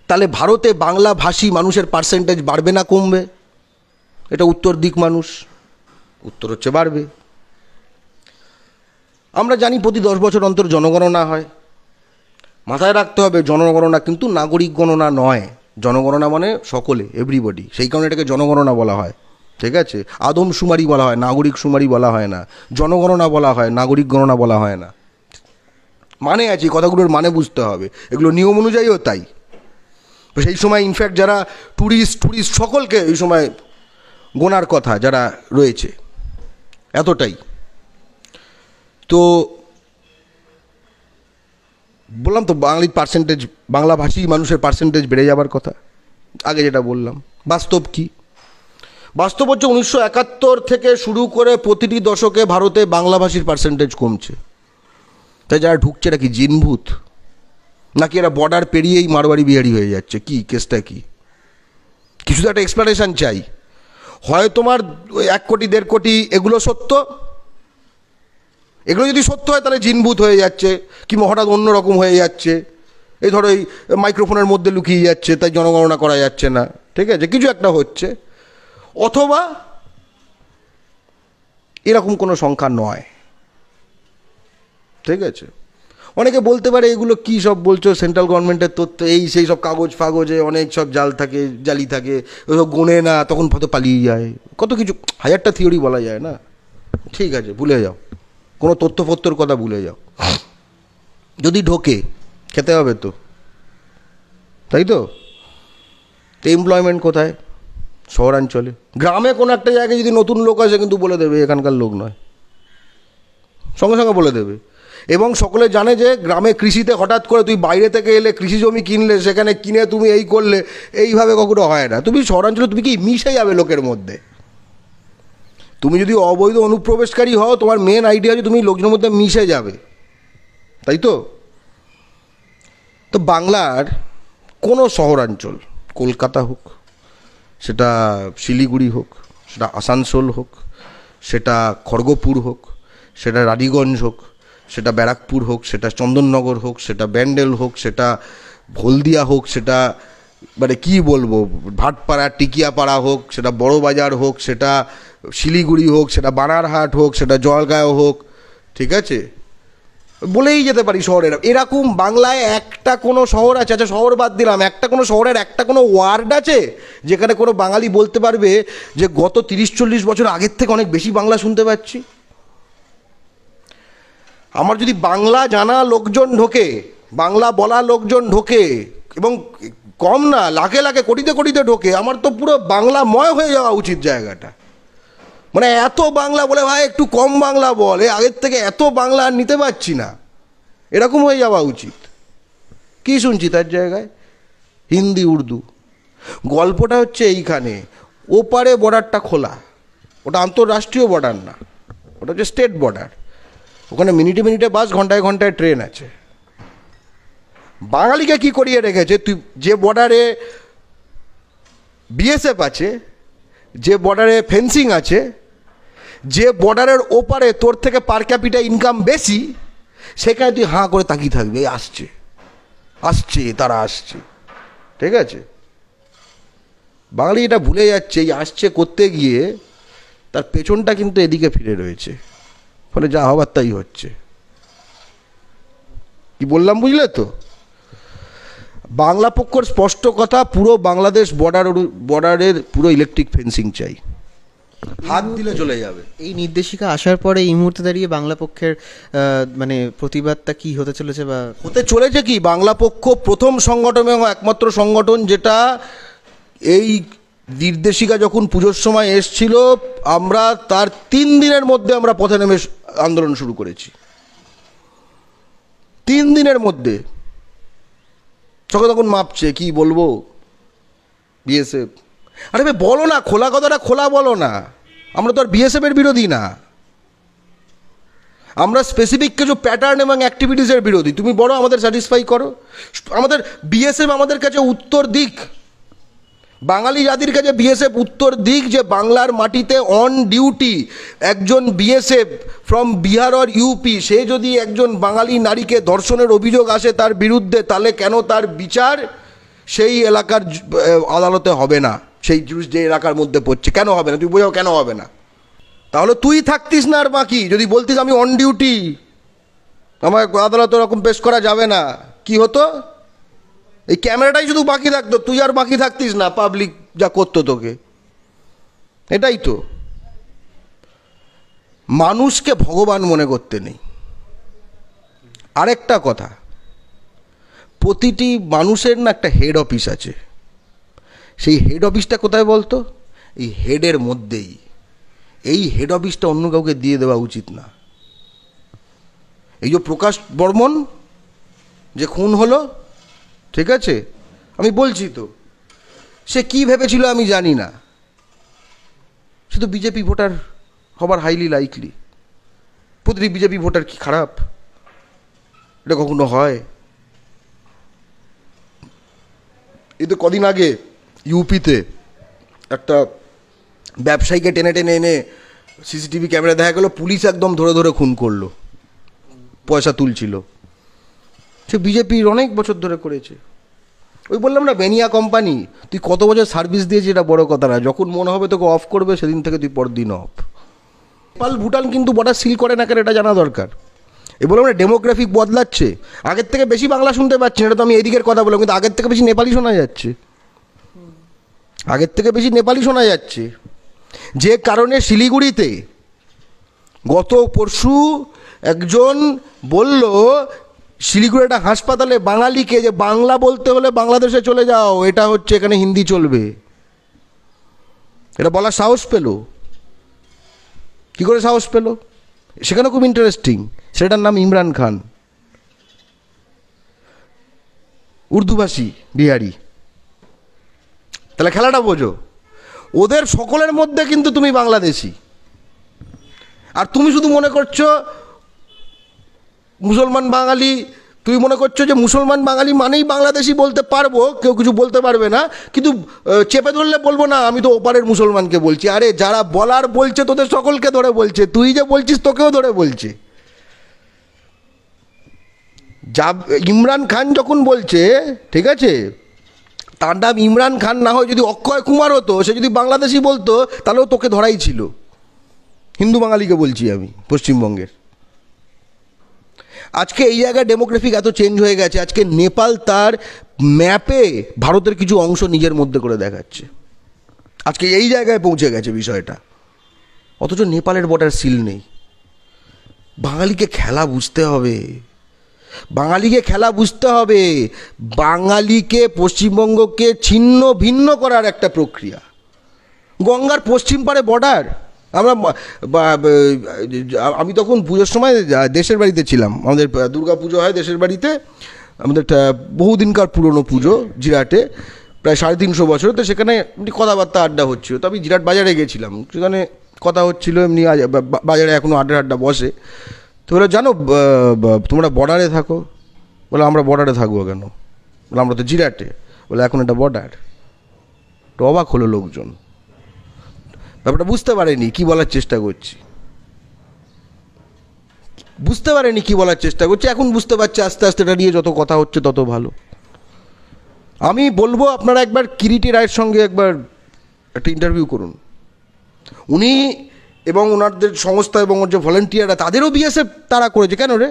তাহলে ভারতে বাংলাভাষী মানুষের পার্সেন্টেজ বাড়বে না কমবে এটা উত্তর দিক মানুষ উত্তর হচ্ছে বাড়বে আমরা জানি প্রতি দশ বছর অন্তর জনগণনা হয় মাথায় রাখতে হবে জনগণনা কিন্তু নাগরিক গণনা নয় জনগণনা মানে সকলে এভরিবডি সেই কারণে এটাকে জনগণনা বলা হয় ঠিক আছে আদম শুমারি বলা হয় নাগরিক শুমারি বলা হয় না জনগণনা বলা হয় নাগরিক গণনা বলা হয় না মানে আছে কথাগুলোর মানে বুঝতে হবে এগুলো নিয়ম অনুযায়ীও তাই সেই সময় ইনফ্যাক্ট যারা ট্যুরিস্ট ট্যুরিস্ট সকলকে ওই সময় গোনার কথা যারা রয়েছে এতটাই তো বললাম তো বাঙালির পার্সেন্টেজ বাংলাভাষী মানুষের পার্সেন্টেজ বেড়ে যাবার কথা আগে যেটা বললাম বাস্তব কি বাস্তব হচ্ছে উনিশশো একাত্তর থেকে শুরু করে প্রতিটি দশকে ভারতে বাংলাভাষীর পার্সেন্টেজ কমছে তাই যারা ঢুকছে এটা কি জিনভূত নাকি এরা বর্ডার পেরিয়েই মারোয়ারি বিহারি হয়ে যাচ্ছে কি কেসটা কি কিছু তো একটা এক্সপ্লানেশান চাই হয় তোমার এক কোটি দেড় কোটি এগুলো সত্য এগুলো যদি সত্য হয় তাহলে জিনভূত হয়ে যাচ্ছে কিংবা হঠাৎ অন্যরকম হয়ে যাচ্ছে এই ধরো এই মাইক্রোফোনের মধ্যে লুকিয়ে যাচ্ছে তাই জনগণনা করা যাচ্ছে না ঠিক আছে কিছু একটা হচ্ছে অথবা এরকম কোনো সংখ্যা নয় ঠিক আছে অনেকে বলতে পারে এগুলো কি সব বলছো সেন্ট্রাল গভর্নমেন্টের তথ্য এই সেই সব কাগজ ফাগজে অনেক সব জাল থাকে জালি থাকে ওসব গোনে না তখন হয়তো পালিয়ে যায় কত কিছু হাজারটা থিওরি বলা যায় না ঠিক আছে ভুলে যাও কোনো তথ্যপত্তর কথা ভুলে যাও যদি ঢোকে খেতে হবে তো তাই তো এমপ্লয়মেন্ট কোথায় শহরাঞ্চলে গ্রামে কোনো একটা জায়গায় যদি নতুন লোক আসে কিন্তু বলে দেবে এখানকার লোক নয় সঙ্গে সঙ্গে বলে দেবে এবং সকলে জানে যে গ্রামে কৃষিতে হঠাৎ করে তুই বাইরে থেকে এলে কৃষি জমি কিনলে সেখানে কিনে তুমি এই করলে এইভাবে কখনো হয় না তুমি শহরাঞ্চলে তুমি কি মিশে যাবে লোকের মধ্যে তুমি যদি অবৈধ অনুপ্রবেশকারী হও তোমার মেন আইডিয়া যে তুমি লোকজনের মধ্যে মিশে যাবে তাই তো তো বাংলার কোনো শহরাঞ্চল কলকাতা হোক সেটা শিলিগুড়ি হোক সেটা আসানসোল হোক সেটা খড়গপুর হোক সেটা রানীগঞ্জ হোক সেটা ব্যারাকপুর হোক সেটা চন্দননগর হোক সেটা ব্যান্ডেল হোক সেটা হলদিয়া হোক সেটা মানে কি বলবো ভাটপাড়া টিকিয়াপাড়া হোক সেটা বড় বাজার হোক সেটা শিলিগুড়ি হোক সেটা বানারহাট হোক সেটা জলগাঁও হোক ঠিক আছে বলেই যেতে পারি শহরের এরকম বাংলায় একটা কোনো শহর আছে আচ্ছা শহর বাদ দিলাম একটা কোনো শহরের একটা কোনো ওয়ার্ড আছে যেখানে কোনো বাঙালি বলতে পারবে যে গত তিরিশ চল্লিশ বছর আগের থেকে অনেক বেশি বাংলা শুনতে পাচ্ছি আমার যদি বাংলা জানা লোকজন ঢোকে বাংলা বলা লোকজন ঢোকে এবং কম না লাখে লাখে কোটিতে কোটিতে ঢোকে আমার তো পুরো বাংলাময় হয়ে যাওয়া উচিত জায়গাটা মানে এত বাংলা বলে ভাই একটু কম বাংলা বল আগের থেকে এত বাংলা আর নিতে পারছি না এরকম হয়ে যাওয়া উচিত কি শুনছি তার জায়গায় হিন্দি উর্দু গল্পটা হচ্ছে এইখানে ওপারে বর্ডারটা খোলা ওটা আন্তঃরাষ্ট্রীয় বর্ডার না ওটা হচ্ছে স্টেট বর্ডার ওখানে মিনিটে মিনিটে বাস ঘন্টায় ঘন্টায় ট্রেন আছে বাঙালিকে কি করিয়ে রেখেছে তুই যে বর্ডারে বিএসএফ আছে যে বর্ডারে ফেন্সিং আছে যে বর্ডারের ওপারে তোর থেকে পার ক্যাপিটা ইনকাম বেশি সেখানে তুই হাঁ করে তাকিয়ে থাকবি আসছে আসছে তারা আসছে ঠিক আছে বাঙালি এটা ভুলে যাচ্ছে এই আসছে করতে গিয়ে তার পেছনটা কিন্তু এদিকে ফিরে রয়েছে ফলে যা হবার তাই হচ্ছে কি বললাম বুঝলে তো বাংলা পক্ষর স্পষ্ট কথা পুরো বাংলাদেশ বর্ডার বর্ডারের পুরো ইলেকট্রিক ফেন্সিং চাই হাত দিলে চলে যাবে এই নির্দেশিকা আসার পরে এই মুহূর্তে দাঁড়িয়ে বাংলা পক্ষের মানে প্রতিবাদটা কি হতে চলেছে বা হতে চলেছে কি বাংলা পক্ষ প্রথম সংগঠন এবং একমাত্র সংগঠন যেটা এই নির্দেশিকা যখন পুজোর সময় এসছিল আমরা তার তিন দিনের মধ্যে আমরা পথে নেমে আন্দোলন শুরু করেছি তিন দিনের মধ্যে চোখে তখন মাপছে কি বলবো বিএসএফ আরে ভাই বলো না খোলা কথাটা খোলা বলো না আমরা তো আর বিএসএফের বিরোধী না আমরা স্পেসিফিক কিছু প্যাটার্ন এবং অ্যাক্টিভিটিসের বিরোধী তুমি বড় আমাদের স্যাটিসফাই করো আমাদের বিএসএফ আমাদের কাছে উত্তর দিক বাঙালি জাতির কাছে বিএসএফ উত্তর দিক যে বাংলার মাটিতে অন ডিউটি একজন BSF from Bihar or UP সে যদি একজন বাঙালি নারীকে ধর্ষণের অভিযোগ আসে তার বিরুদ্ধে তাহলে কেন তার বিচার সেই এলাকার আদালতে হবে না সেই যে এলাকার মধ্যে পড়ছে কেন হবে না তুই বোঝাও কেন হবে না তাহলে তুই থাকতিস না আর বাকি যদি বলতিস আমি অন ডিউটি আমার আদালত ওরকম পেশ করা যাবে না কি হতো এই ক্যামেরাটাই শুধু বাকি থাকতো তুই আর বাকি থাকতিস না পাবলিক যা করতো তোকে এটাই তো মানুষকে ভগবান মনে করতে নেই আরেকটা কথা প্রতিটি মানুষের না একটা হেড অফিস আছে সেই হেড অফিসটা কোথায় বলতো এই হেডের মধ্যেই এই হেড অফিসটা অন্য কাউকে দিয়ে দেওয়া উচিত না এই যে প্রকাশ বর্মন যে খুন হলো ঠিক আছে আমি বলছি তো সে কি ভেবেছিল আমি জানি না সে তো বিজেপি ভোটার হবার হাইলি লাইকলি প্রতিটি বিজেপি ভোটার কি খারাপ এটা কখনো হয় এ তো কদিন আগে ইউপিতে একটা ব্যবসায়ীকে টেনে টেনে এনে সিসিটিভি ক্যামেরা দেখা গেলো পুলিশ একদম ধরে ধরে খুন করলো পয়সা তুলছিল সে বিজেপির অনেক বছর ধরে করেছে ওই বললাম না বেনিয়া কোম্পানি তুই কত বছর সার্ভিস দিয়েছিস এটা বড় কথা না যখন মনে হবে তোকে অফ করবে সেদিন থেকে তুই পরদিন অফ পাল ভুটান কিন্তু বর্ডার সিল করে না কেন এটা জানা দরকার এ বললাম না ডেমোগ্রাফিক বদলাচ্ছে আগের থেকে বেশি বাংলা শুনতে পাচ্ছি এটা তো আমি এদিকের কথা বললাম কিন্তু আগের থেকে বেশি নেপালি শোনা যাচ্ছে আগের থেকে বেশি নেপালি শোনা যাচ্ছে যে কারণে শিলিগুড়িতে গত পরশু একজন বলল শিলিগুড়ি একটা হাসপাতালে বাঙালিকে যে বাংলা বলতে হলে বাংলাদেশে চলে যাও এটা হচ্ছে এখানে হিন্দি চলবে এটা বলার সাহস পেল কি করে সাহস পেল সেখানে খুব ইন্টারেস্টিং সেটার নাম ইমরান খান উর্দুভাষী বিহারি তাহলে খেলাটা বোঝো ওদের সকলের মধ্যে কিন্তু তুমি বাংলাদেশি আর তুমি শুধু মনে করছো মুসলমান বাঙালি তুই মনে করছো যে মুসলমান বাঙালি মানেই বাংলাদেশি বলতে পারবো কেউ কিছু বলতে পারবে না কিন্তু চেপে ধরলে বলবো না আমি তো ওপারের মুসলমানকে বলছি আরে যারা বলার বলছে তোদের সকলকে ধরে বলছে তুই যে বলছিস তোকেও ধরে বলছে যা ইমরান খান যখন বলছে ঠিক আছে তার নাম ইমরান খান না হয় যদি অক্ষয় কুমার হতো সে যদি বাংলাদেশি বলতো তাহলেও তোকে ধরাই ছিল হিন্দু বাঙালিকে বলছি আমি পশ্চিমবঙ্গের আজকে এই জায়গায় ডেমোগ্রাফিক এত চেঞ্জ হয়ে গেছে আজকে নেপাল তার ম্যাপে ভারতের কিছু অংশ নিজের মধ্যে করে দেখাচ্ছে আজকে এই জায়গায় পৌঁছে গেছে বিষয়টা অথচ নেপালের বর্ডার সিল নেই বাঙালিকে খেলা বুঝতে হবে বাঙালিকে খেলা বুঝতে হবে বাঙালিকে পশ্চিমবঙ্গকে ছিন্ন ভিন্ন করার একটা প্রক্রিয়া গঙ্গার পশ্চিম পারে বর্ডার আমরা আমি তখন পুজোর সময় দেশের বাড়িতে ছিলাম আমাদের দুর্গা পুজো হয় দেশের বাড়িতে আমাদের বহুদিনকার পুরনো পুজো জিরাটে প্রায় সাড়ে তিনশো বছর তো সেখানে এমনি কথাবার্তা আড্ডা হচ্ছিল তো আমি জিরাট বাজারে গেছিলাম সেখানে কথা হচ্ছিল এমনি বাজারে এখনও আড্ডা আড্ডা বসে তো বলে জানো তোমরা বর্ডারে থাকো বলে আমরা বর্ডারে থাকবো কেন বলে আমরা তো জিরাটে বলে এখন এটা বর্ডার তো অবাক হলো লোকজন ব্যাপারটা বুঝতে পারেনি কি বলার চেষ্টা করছি বুঝতে পারেনি কি বলার চেষ্টা করছি এখন বুঝতে পারছি আস্তে আস্তে এটা নিয়ে যত কথা হচ্ছে তত ভালো আমি বলবো আপনারা একবার কিরিটি রায়ের সঙ্গে একবার একটা ইন্টারভিউ করুন উনি এবং ওনাদের সংস্থা এবং ওর যে ভলেন্টিয়াররা তাদেরও বিএসএফ তারা করেছে কেন রে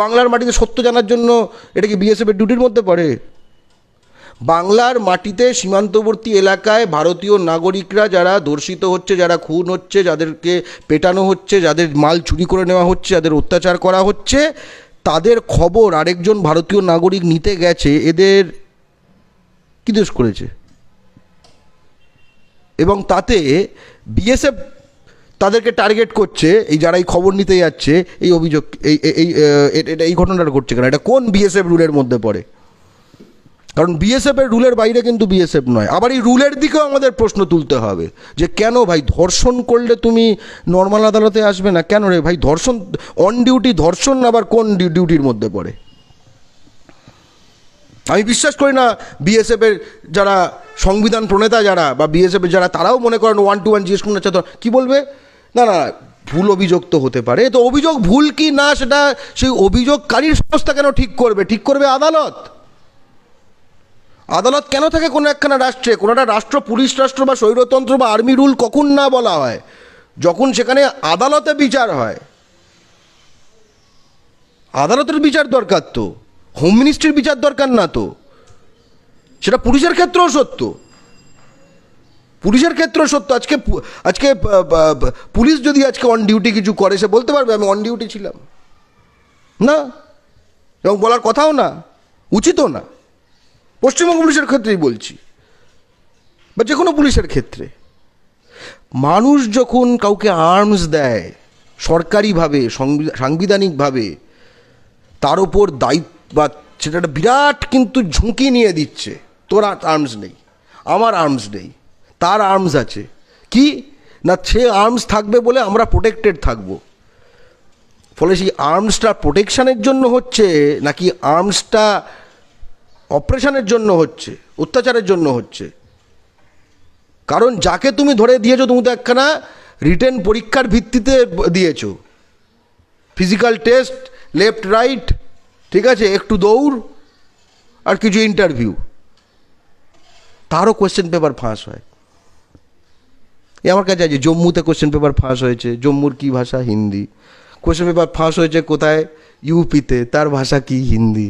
বাংলার মাটিতে সত্য জানার জন্য এটা কি বিএসএফের ডিউটির মধ্যে পড়ে বাংলার মাটিতে সীমান্তবর্তী এলাকায় ভারতীয় নাগরিকরা যারা ধর্ষিত হচ্ছে যারা খুন হচ্ছে যাদেরকে পেটানো হচ্ছে যাদের মাল চুরি করে নেওয়া হচ্ছে যাদের অত্যাচার করা হচ্ছে তাদের খবর আরেকজন ভারতীয় নাগরিক নিতে গেছে এদের কী দোষ করেছে এবং তাতে বিএসএফ তাদেরকে টার্গেট করছে এই যারা এই খবর নিতে যাচ্ছে এই অভিযোগ এই এই এই ঘটনাটা ঘটছে কেন এটা কোন বিএসএফ রুলের মধ্যে পড়ে কারণ বিএসএফের রুলের বাইরে কিন্তু বিএসএফ নয় আবার এই রুলের দিকেও আমাদের প্রশ্ন তুলতে হবে যে কেন ভাই ধর্ষণ করলে তুমি নর্মাল আদালতে আসবে না কেন রে ভাই ধর্ষণ অন ডিউটি ধর্ষণ আবার কোন ডিউটির মধ্যে পড়ে আমি বিশ্বাস করি না বিএসএফের যারা সংবিধান প্রণেতা যারা বা বিএসএফের যারা তারাও মনে করেন ওয়ান টু ওয়ান জিজ্ঞেস করুন আচ্ছা কী বলবে না না ভুল অভিযোগ তো হতে পারে তো অভিযোগ ভুল কি না সেটা সেই অভিযোগকারীর সংস্থা কেন ঠিক করবে ঠিক করবে আদালত আদালত কেন থাকে কোনো একখানা রাষ্ট্রে কোনো একটা রাষ্ট্র পুলিশ রাষ্ট্র বা স্বৈরতন্ত্র বা আর্মি রুল কখন না বলা হয় যখন সেখানে আদালতে বিচার হয় আদালতের বিচার দরকার তো হোম মিনিস্ট্রির বিচার দরকার না তো সেটা পুলিশের ক্ষেত্রেও সত্য পুলিশের ক্ষেত্রেও সত্য আজকে আজকে পুলিশ যদি আজকে অন ডিউটি কিছু করে সে বলতে পারবে আমি অন ডিউটি ছিলাম না এবং বলার কথাও না উচিতও না পশ্চিমবঙ্গ পুলিশের ক্ষেত্রেই বলছি বা যে কোনো পুলিশের ক্ষেত্রে মানুষ যখন কাউকে আর্মস দেয় সরকারিভাবে সাংবিধানিকভাবে তার ওপর দায়িত্ব বা সেটা একটা বিরাট কিন্তু ঝুঁকি নিয়ে দিচ্ছে তোর আর্মস নেই আমার আর্মস নেই তার আর্মস আছে কি না সে আর্মস থাকবে বলে আমরা প্রোটেক্টেড থাকব ফলে সেই আর্মসটা প্রোটেকশানের জন্য হচ্ছে নাকি আর্মসটা অপারেশনের জন্য হচ্ছে অত্যাচারের জন্য হচ্ছে কারণ যাকে তুমি ধরে দিয়েছো তুমি তো একখানা রিটেন পরীক্ষার ভিত্তিতে দিয়েছো ফিজিক্যাল টেস্ট লেফট রাইট ঠিক আছে একটু দৌড় আর কিছু ইন্টারভিউ তারও কোয়েশ্চেন পেপার ফাঁস হয় এ আমার কাছে আছে জম্মুতে কোয়েশ্চেন পেপার ফাঁস হয়েছে জম্মুর কী ভাষা হিন্দি কোয়েশ্চেন পেপার ফাঁস হয়েছে কোথায় ইউপিতে তার ভাষা কি হিন্দি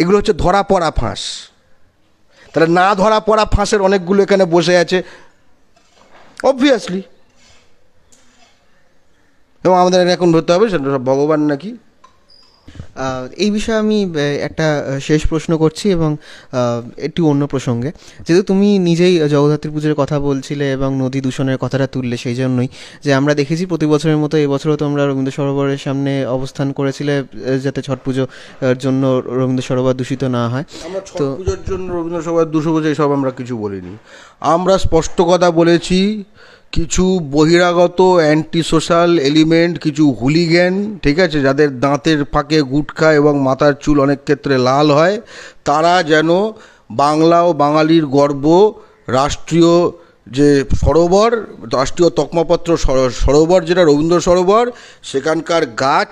এগুলো হচ্ছে ধরা পড়া ফাঁস তাহলে না ধরা পড়া ফাঁসের অনেকগুলো এখানে বসে আছে অবভিয়াসলি এবং আমাদের এখন ধরতে হবে সেটা সব ভগবান নাকি এই বিষয়ে আমি একটা শেষ প্রশ্ন করছি এবং একটি অন্য প্রসঙ্গে যেহেতু তুমি নিজেই জগদ্ধাত্রী পুজোর কথা বলছিলে এবং নদী দূষণের কথাটা তুললে সেই জন্যই যে আমরা দেখেছি প্রতি বছরের মতো এবছরও তোমরা রবীন্দ্র সরোবরের সামনে অবস্থান করেছিলে যাতে ছট পুজোর জন্য রবীন্দ্র সরোবর দূষিত না হয় তো পুজোর জন্য রবীন্দ্র সরোবর দূষণ সব আমরা কিছু বলিনি আমরা স্পষ্ট কথা বলেছি কিছু বহিরাগত অ্যান্টি সোশ্যাল এলিমেন্ট কিছু হুলিগ্যান ঠিক আছে যাদের দাঁতের ফাঁকে গুটখা এবং মাথার চুল অনেক ক্ষেত্রে লাল হয় তারা যেন বাংলা ও বাঙালির গর্ব রাষ্ট্রীয় যে সরোবর রাষ্ট্রীয় তকমাপত্র সরোবর যেটা রবীন্দ্র সরোবর সেখানকার গাছ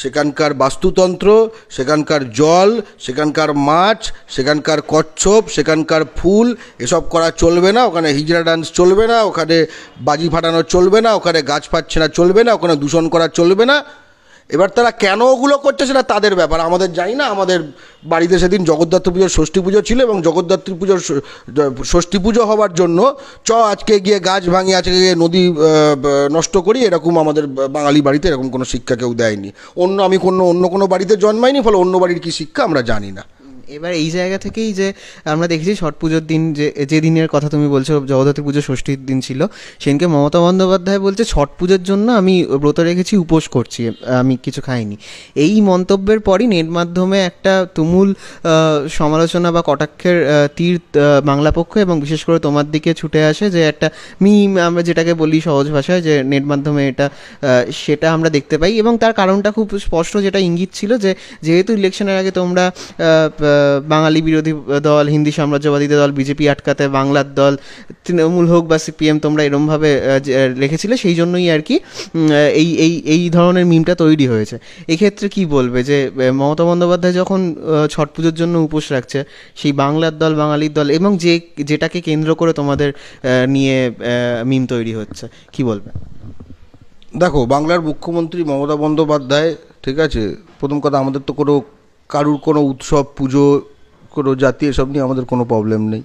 সেখানকার বাস্তুতন্ত্র সেখানকার জল সেখানকার মাছ সেখানকার কচ্ছপ সেখানকার ফুল এসব করা চলবে না ওখানে হিজড়া ডান্স চলবে না ওখানে বাজি ফাটানো চলবে না ওখানে গাছ পাচ্ছে না চলবে না ওখানে দূষণ করা চলবে না এবার তারা কেন ওগুলো করছে সেটা তাদের ব্যাপার আমাদের জানি না আমাদের বাড়িতে সেদিন জগদ্ধাত্রী পুজোর ষষ্ঠী পুজো ছিল এবং জগদ্ধাত্রী পুজোর ষষ্ঠী পুজো হওয়ার জন্য চ আজকে গিয়ে গাছ ভাঙি আজকে গিয়ে নদী নষ্ট করি এরকম আমাদের বাঙালি বাড়িতে এরকম কোনো শিক্ষা কেউ দেয়নি অন্য আমি কোনো অন্য কোনো বাড়িতে জন্মাইনি ফলে অন্য বাড়ির কী শিক্ষা আমরা জানি না এবার এই জায়গা থেকেই যে আমরা দেখেছি ছট পুজোর দিন যে যে দিনের কথা তুমি বলছো জগদ্ধাত্রী পুজো ষষ্ঠীর দিন ছিল সেদিনকে মমতা বন্দ্যোপাধ্যায় বলছে ছট পুজোর জন্য আমি ব্রত রেখেছি উপোস করছি আমি কিছু খাইনি এই মন্তব্যের পরই নেট মাধ্যমে একটা তুমুল সমালোচনা বা কটাক্ষের তীর বাংলা পক্ষ এবং বিশেষ করে তোমার দিকে ছুটে আসে যে একটা মিম আমরা যেটাকে বলি সহজ ভাষায় যে নেট মাধ্যমে এটা সেটা আমরা দেখতে পাই এবং তার কারণটা খুব স্পষ্ট যেটা ইঙ্গিত ছিল যে যেহেতু ইলেকশনের আগে তোমরা বাঙালি বিরোধী দল হিন্দি সাম্রাজ্যবাদী দল বিজেপি আটকাতে বাংলার দল তৃণমূল হোক বা সিপিএম তোমরা এরমভাবে লিখেছিলে সেই জন্যই আর কি এই এই এই ধরনের মিমটা তৈরি হয়েছে এক্ষেত্রে কি বলবে যে মমতা বন্দ্যোপাধ্যায় যখন ছট পুজোর জন্য উপোস রাখছে সেই বাংলার দল বাঙালির দল এবং যে যেটাকে কেন্দ্র করে তোমাদের নিয়ে মিম তৈরি হচ্ছে কি বলবে দেখো বাংলার মুখ্যমন্ত্রী মমতা বন্দ্যোপাধ্যায় ঠিক আছে প্রথম কথা আমাদের তো কোনো কারুর কোনো উৎসব পুজো কোনো জাতি এসব নিয়ে আমাদের কোনো প্রবলেম নেই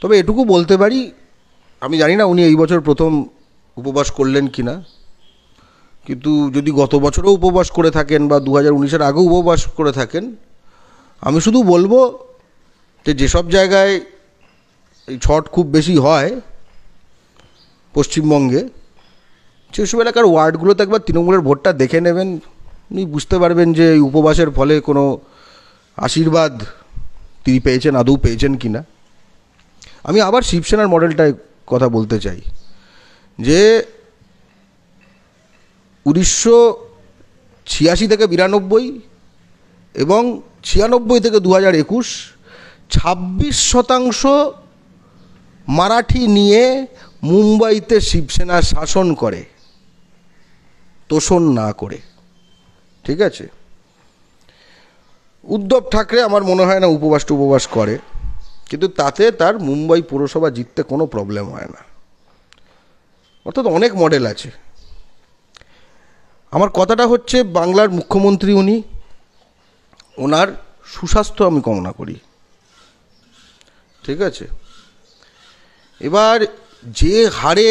তবে এটুকু বলতে পারি আমি জানি না উনি এই বছর প্রথম উপবাস করলেন কি না কিন্তু যদি গত বছরও উপবাস করে থাকেন বা দু হাজার উনিশের আগেও উপবাস করে থাকেন আমি শুধু বলবো যে যেসব জায়গায় এই ছট খুব বেশি হয় পশ্চিমবঙ্গে সেসব এলাকার ওয়ার্ডগুলোতে একবার তৃণমূলের ভোটটা দেখে নেবেন আপনি বুঝতে পারবেন যে এই উপবাসের ফলে কোনো আশীর্বাদ তিনি পেয়েছেন আদৌ পেয়েছেন কি না আমি আবার শিবসেনার মডেলটায় কথা বলতে চাই যে উনিশশো ছিয়াশি থেকে বিরানব্বই এবং ছিয়ানব্বই থেকে দু হাজার একুশ ছাব্বিশ শতাংশ মারাঠি নিয়ে মুম্বাইতে শিবসেনা শাসন করে তোষণ না করে ঠিক আছে উদ্ধব ঠাকরে আমার মনে হয় না উপবাস উপবাস করে কিন্তু তাতে তার মুম্বাই পুরসভা জিততে কোনো প্রবলেম হয় না অর্থাৎ অনেক মডেল আছে আমার কথাটা হচ্ছে বাংলার মুখ্যমন্ত্রী উনি ওনার সুস্বাস্থ্য আমি কামনা করি ঠিক আছে এবার যে হারে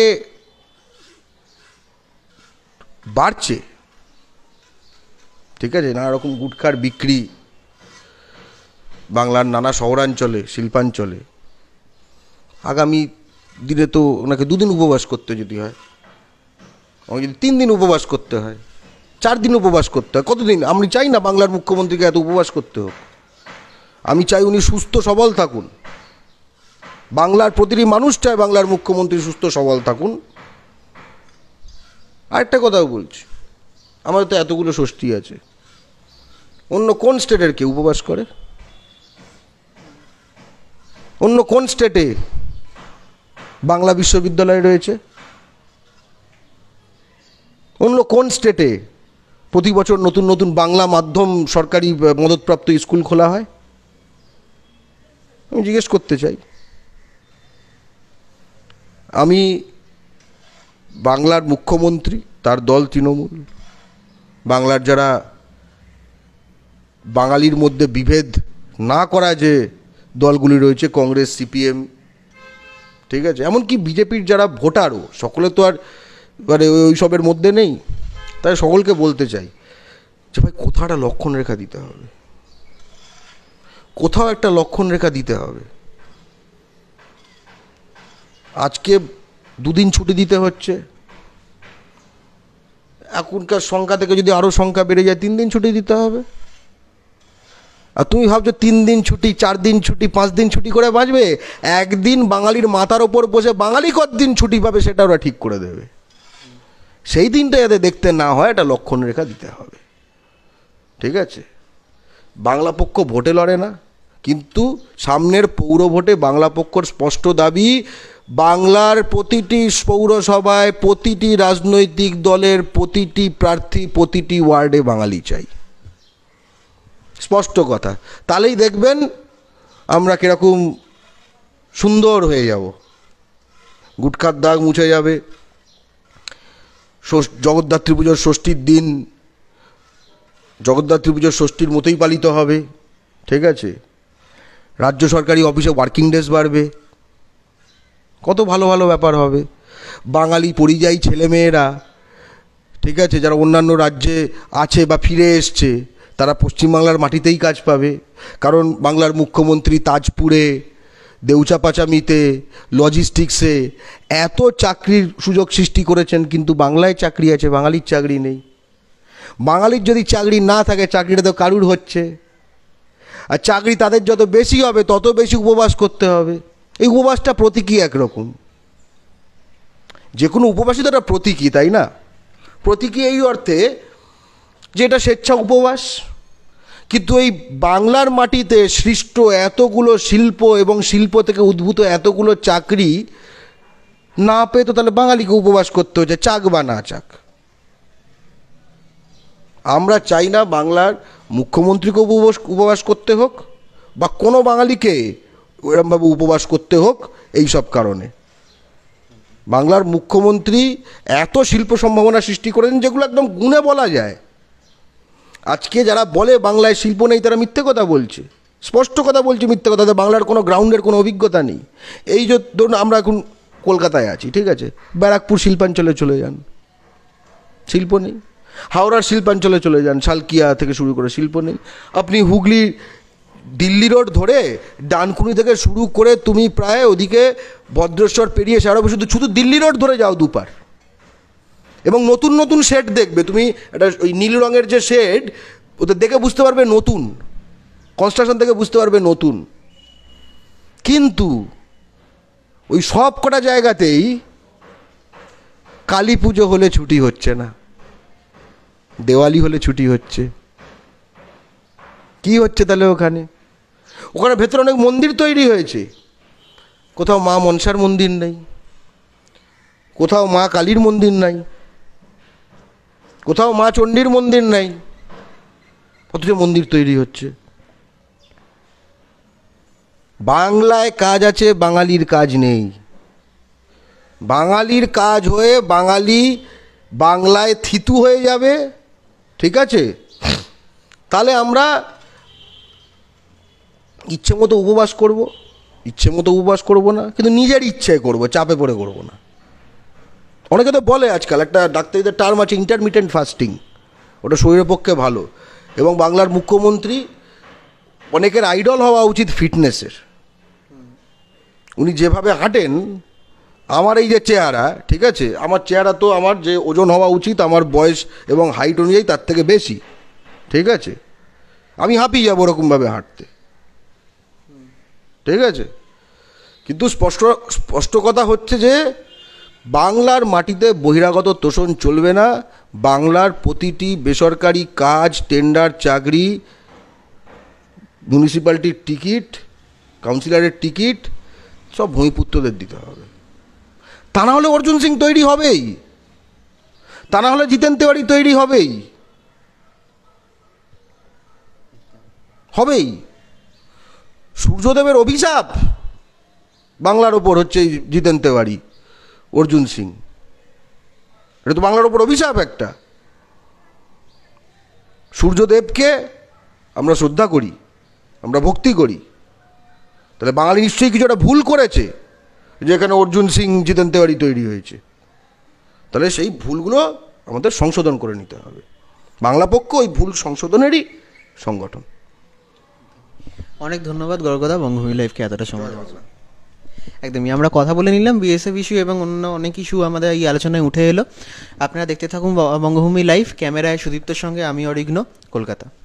বাড়ছে ঠিক আছে নানা রকম গুটখার বিক্রি বাংলার নানা শহরাঞ্চলে শিল্পাঞ্চলে আগামী দিনে তো ওনাকে দুদিন উপবাস করতে যদি হয় আমাকে যদি তিন দিন উপবাস করতে হয় চার দিন উপবাস করতে হয় কতদিন আমি চাই না বাংলার মুখ্যমন্ত্রীকে এত উপবাস করতে হোক আমি চাই উনি সুস্থ সবল থাকুন বাংলার প্রতিটি মানুষ চায় বাংলার মুখ্যমন্ত্রী সুস্থ সবল থাকুন আরেকটা কথাও বলছি আমার তো এতগুলো ষষ্ঠী আছে অন্য কোন স্টেটের কে উপবাস করে অন্য কোন স্টেটে বাংলা বিশ্ববিদ্যালয় রয়েছে অন্য কোন স্টেটে প্রতি বছর নতুন নতুন বাংলা মাধ্যম সরকারি মদতপ্রাপ্ত স্কুল খোলা হয় আমি জিজ্ঞেস করতে চাই আমি বাংলার মুখ্যমন্ত্রী তার দল তৃণমূল বাংলার যারা বাঙালির মধ্যে বিভেদ না করা যে দলগুলি রয়েছে কংগ্রেস সিপিএম ঠিক আছে এমনকি বিজেপির যারা ভোটারও সকলে তো আর মানে সবের মধ্যে নেই তাই সকলকে বলতে চাই যে ভাই কোথাও একটা লক্ষণ রেখা দিতে হবে কোথাও একটা লক্ষণ রেখা দিতে হবে আজকে দুদিন ছুটি দিতে হচ্ছে এখনকার সংখ্যা থেকে যদি আরও সংখ্যা বেড়ে যায় তিন দিন ছুটি দিতে হবে আর তুমি ভাবছো তিন দিন ছুটি চার দিন ছুটি পাঁচ দিন ছুটি করে বাঁচবে একদিন বাঙালির মাথার ওপর বসে বাঙালি কতদিন ছুটি পাবে সেটা ওরা ঠিক করে দেবে সেই দিনটা যাতে দেখতে না হয় এটা লক্ষণ রেখা দিতে হবে ঠিক আছে বাংলা পক্ষ ভোটে লড়ে না কিন্তু সামনের পৌর ভোটে বাংলা পক্ষর স্পষ্ট দাবি বাংলার প্রতিটি পৌরসভায় প্রতিটি রাজনৈতিক দলের প্রতিটি প্রার্থী প্রতিটি ওয়ার্ডে বাঙালি চাই স্পষ্ট কথা তাহলেই দেখবেন আমরা কীরকম সুন্দর হয়ে যাব গুটখার দাগ মুছে যাবে জগদ্ধাত্রী পুজোর ষষ্ঠীর দিন জগদ্ধাত্রী পুজোর ষষ্ঠীর মতোই পালিত হবে ঠিক আছে রাজ্য সরকারি অফিসে ওয়ার্কিং ডেস বাড়বে কত ভালো ভালো ব্যাপার হবে বাঙালি পরিযায়ী ছেলেমেয়েরা ঠিক আছে যারা অন্যান্য রাজ্যে আছে বা ফিরে এসছে তারা পশ্চিমবাংলার মাটিতেই কাজ পাবে কারণ বাংলার মুখ্যমন্ত্রী তাজপুরে দেউচাপাচামিতে লজিস্টিক্সে এত চাকরির সুযোগ সৃষ্টি করেছেন কিন্তু বাংলায় চাকরি আছে বাঙালির চাকরি নেই বাঙালির যদি চাকরি না থাকে চাকরিটা তো কারুর হচ্ছে আর চাকরি তাদের যত বেশি হবে তত বেশি উপবাস করতে হবে এই উপবাসটা প্রতীকী একরকম যে কোনো উপবাসই তো একটা প্রতীকী তাই না প্রতীকী এই অর্থে যেটা স্বেচ্ছা উপবাস কিন্তু এই বাংলার মাটিতে সৃষ্ট এতগুলো শিল্প এবং শিল্প থেকে উদ্ভূত এতগুলো চাকরি না পেয়ে তো তাহলে বাঙালিকে উপবাস করতে হচ্ছে চাক বা না চাক আমরা চাই না বাংলার মুখ্যমন্ত্রীকে উপবাস উপবাস করতে হোক বা কোনো বাঙালিকে এরমভাবে উপবাস করতে হোক এই সব কারণে বাংলার মুখ্যমন্ত্রী এত শিল্প সম্ভাবনা সৃষ্টি করেন যেগুলো একদম গুণে বলা যায় আজকে যারা বলে বাংলায় শিল্প নেই তারা মিথ্যে কথা বলছে স্পষ্ট কথা বলছে মিথ্যে কথা তাদের বাংলার কোনো গ্রাউন্ডের কোনো অভিজ্ঞতা নেই এই যে ধরুন আমরা এখন কলকাতায় আছি ঠিক আছে ব্যারাকপুর শিল্পাঞ্চলে চলে যান শিল্প নেই হাওড়ার শিল্পাঞ্চলে চলে যান শালকিয়া থেকে শুরু করে শিল্প নেই আপনি হুগলি দিল্লি রোড ধরে ডানকুনি থেকে শুরু করে তুমি প্রায় ওদিকে ভদ্রেশ্বর পেরিয়ে সারা শুধু শুধু দিল্লি রোড ধরে যাও দুপার এবং নতুন নতুন শেড দেখবে তুমি একটা ওই নীল রঙের যে শেড ওদের দেখে বুঝতে পারবে নতুন কনস্ট্রাকশন থেকে বুঝতে পারবে নতুন কিন্তু ওই সব কটা জায়গাতেই কালী পুজো হলে ছুটি হচ্ছে না দেওয়ালি হলে ছুটি হচ্ছে কি হচ্ছে তাহলে ওখানে ওখানে ভেতরে অনেক মন্দির তৈরি হয়েছে কোথাও মা মনসার মন্দির নাই কোথাও মা কালীর মন্দির নাই কোথাও মা চণ্ডীর মন্দির নাই অথচ মন্দির তৈরি হচ্ছে বাংলায় কাজ আছে বাঙালির কাজ নেই বাঙালির কাজ হয়ে বাঙালি বাংলায় থিতু হয়ে যাবে ঠিক আছে তাহলে আমরা ইচ্ছে মতো উপবাস করব ইচ্ছে মতো উপবাস করব না কিন্তু নিজের ইচ্ছায় করব চাপে পড়ে করব না অনেকে তো বলে আজকাল একটা ডাক্তারিদের টার্ম আছে ইন্টারমিডিয়েন্ট ফাস্টিং ওটা শরীরের পক্ষে ভালো এবং বাংলার মুখ্যমন্ত্রী অনেকের আইডল হওয়া উচিত ফিটনেসের উনি যেভাবে হাঁটেন আমার এই যে চেহারা ঠিক আছে আমার চেহারা তো আমার যে ওজন হওয়া উচিত আমার বয়স এবং হাইট অনুযায়ী তার থেকে বেশি ঠিক আছে আমি হাঁপিয়ে যাবো ওরকমভাবে হাঁটতে ঠিক আছে কিন্তু স্পষ্ট স্পষ্ট কথা হচ্ছে যে বাংলার মাটিতে বহিরাগত তোষণ চলবে না বাংলার প্রতিটি বেসরকারি কাজ টেন্ডার চাকরি মিউনিসিপ্যালিটির টিকিট কাউন্সিলরের টিকিট সব ভূমিপুত্রদের দিতে হবে তা না হলে অর্জুন সিং তৈরি হবেই তা না হলে জিতেন তেওয়ারি তৈরি হবেই হবেই সূর্যদেবের অভিশাপ বাংলার ওপর হচ্ছে জিতেন তেওয়ারি অর্জুন সিং এটা তো বাংলার ওপর অভিশাপ একটা সূর্যদেবকে আমরা শ্রদ্ধা করি আমরা ভক্তি করি তাহলে বাঙালি নিশ্চয়ই কিছু একটা ভুল করেছে যেখানে অর্জুন সিং জিতেন তেওয়ারি তৈরি হয়েছে তাহলে সেই ভুলগুলো আমাদের সংশোধন করে নিতে হবে বাংলা পক্ষ ওই ভুল সংশোধনেরই সংগঠন অনেক ধন্যবাদ গর্গদা বঙ্গভূমি লাইফকে এতটা সময় একদমই আমরা কথা বলে নিলাম বিএসএফ ইস্যু এবং অন্য অনেক ইস্যু আমাদের এই আলোচনায় উঠে এলো আপনারা দেখতে থাকুন বঙ্গভূমি লাইভ ক্যামেরায় সুদীপ্তর সঙ্গে আমি অরিঘ্ন কলকাতা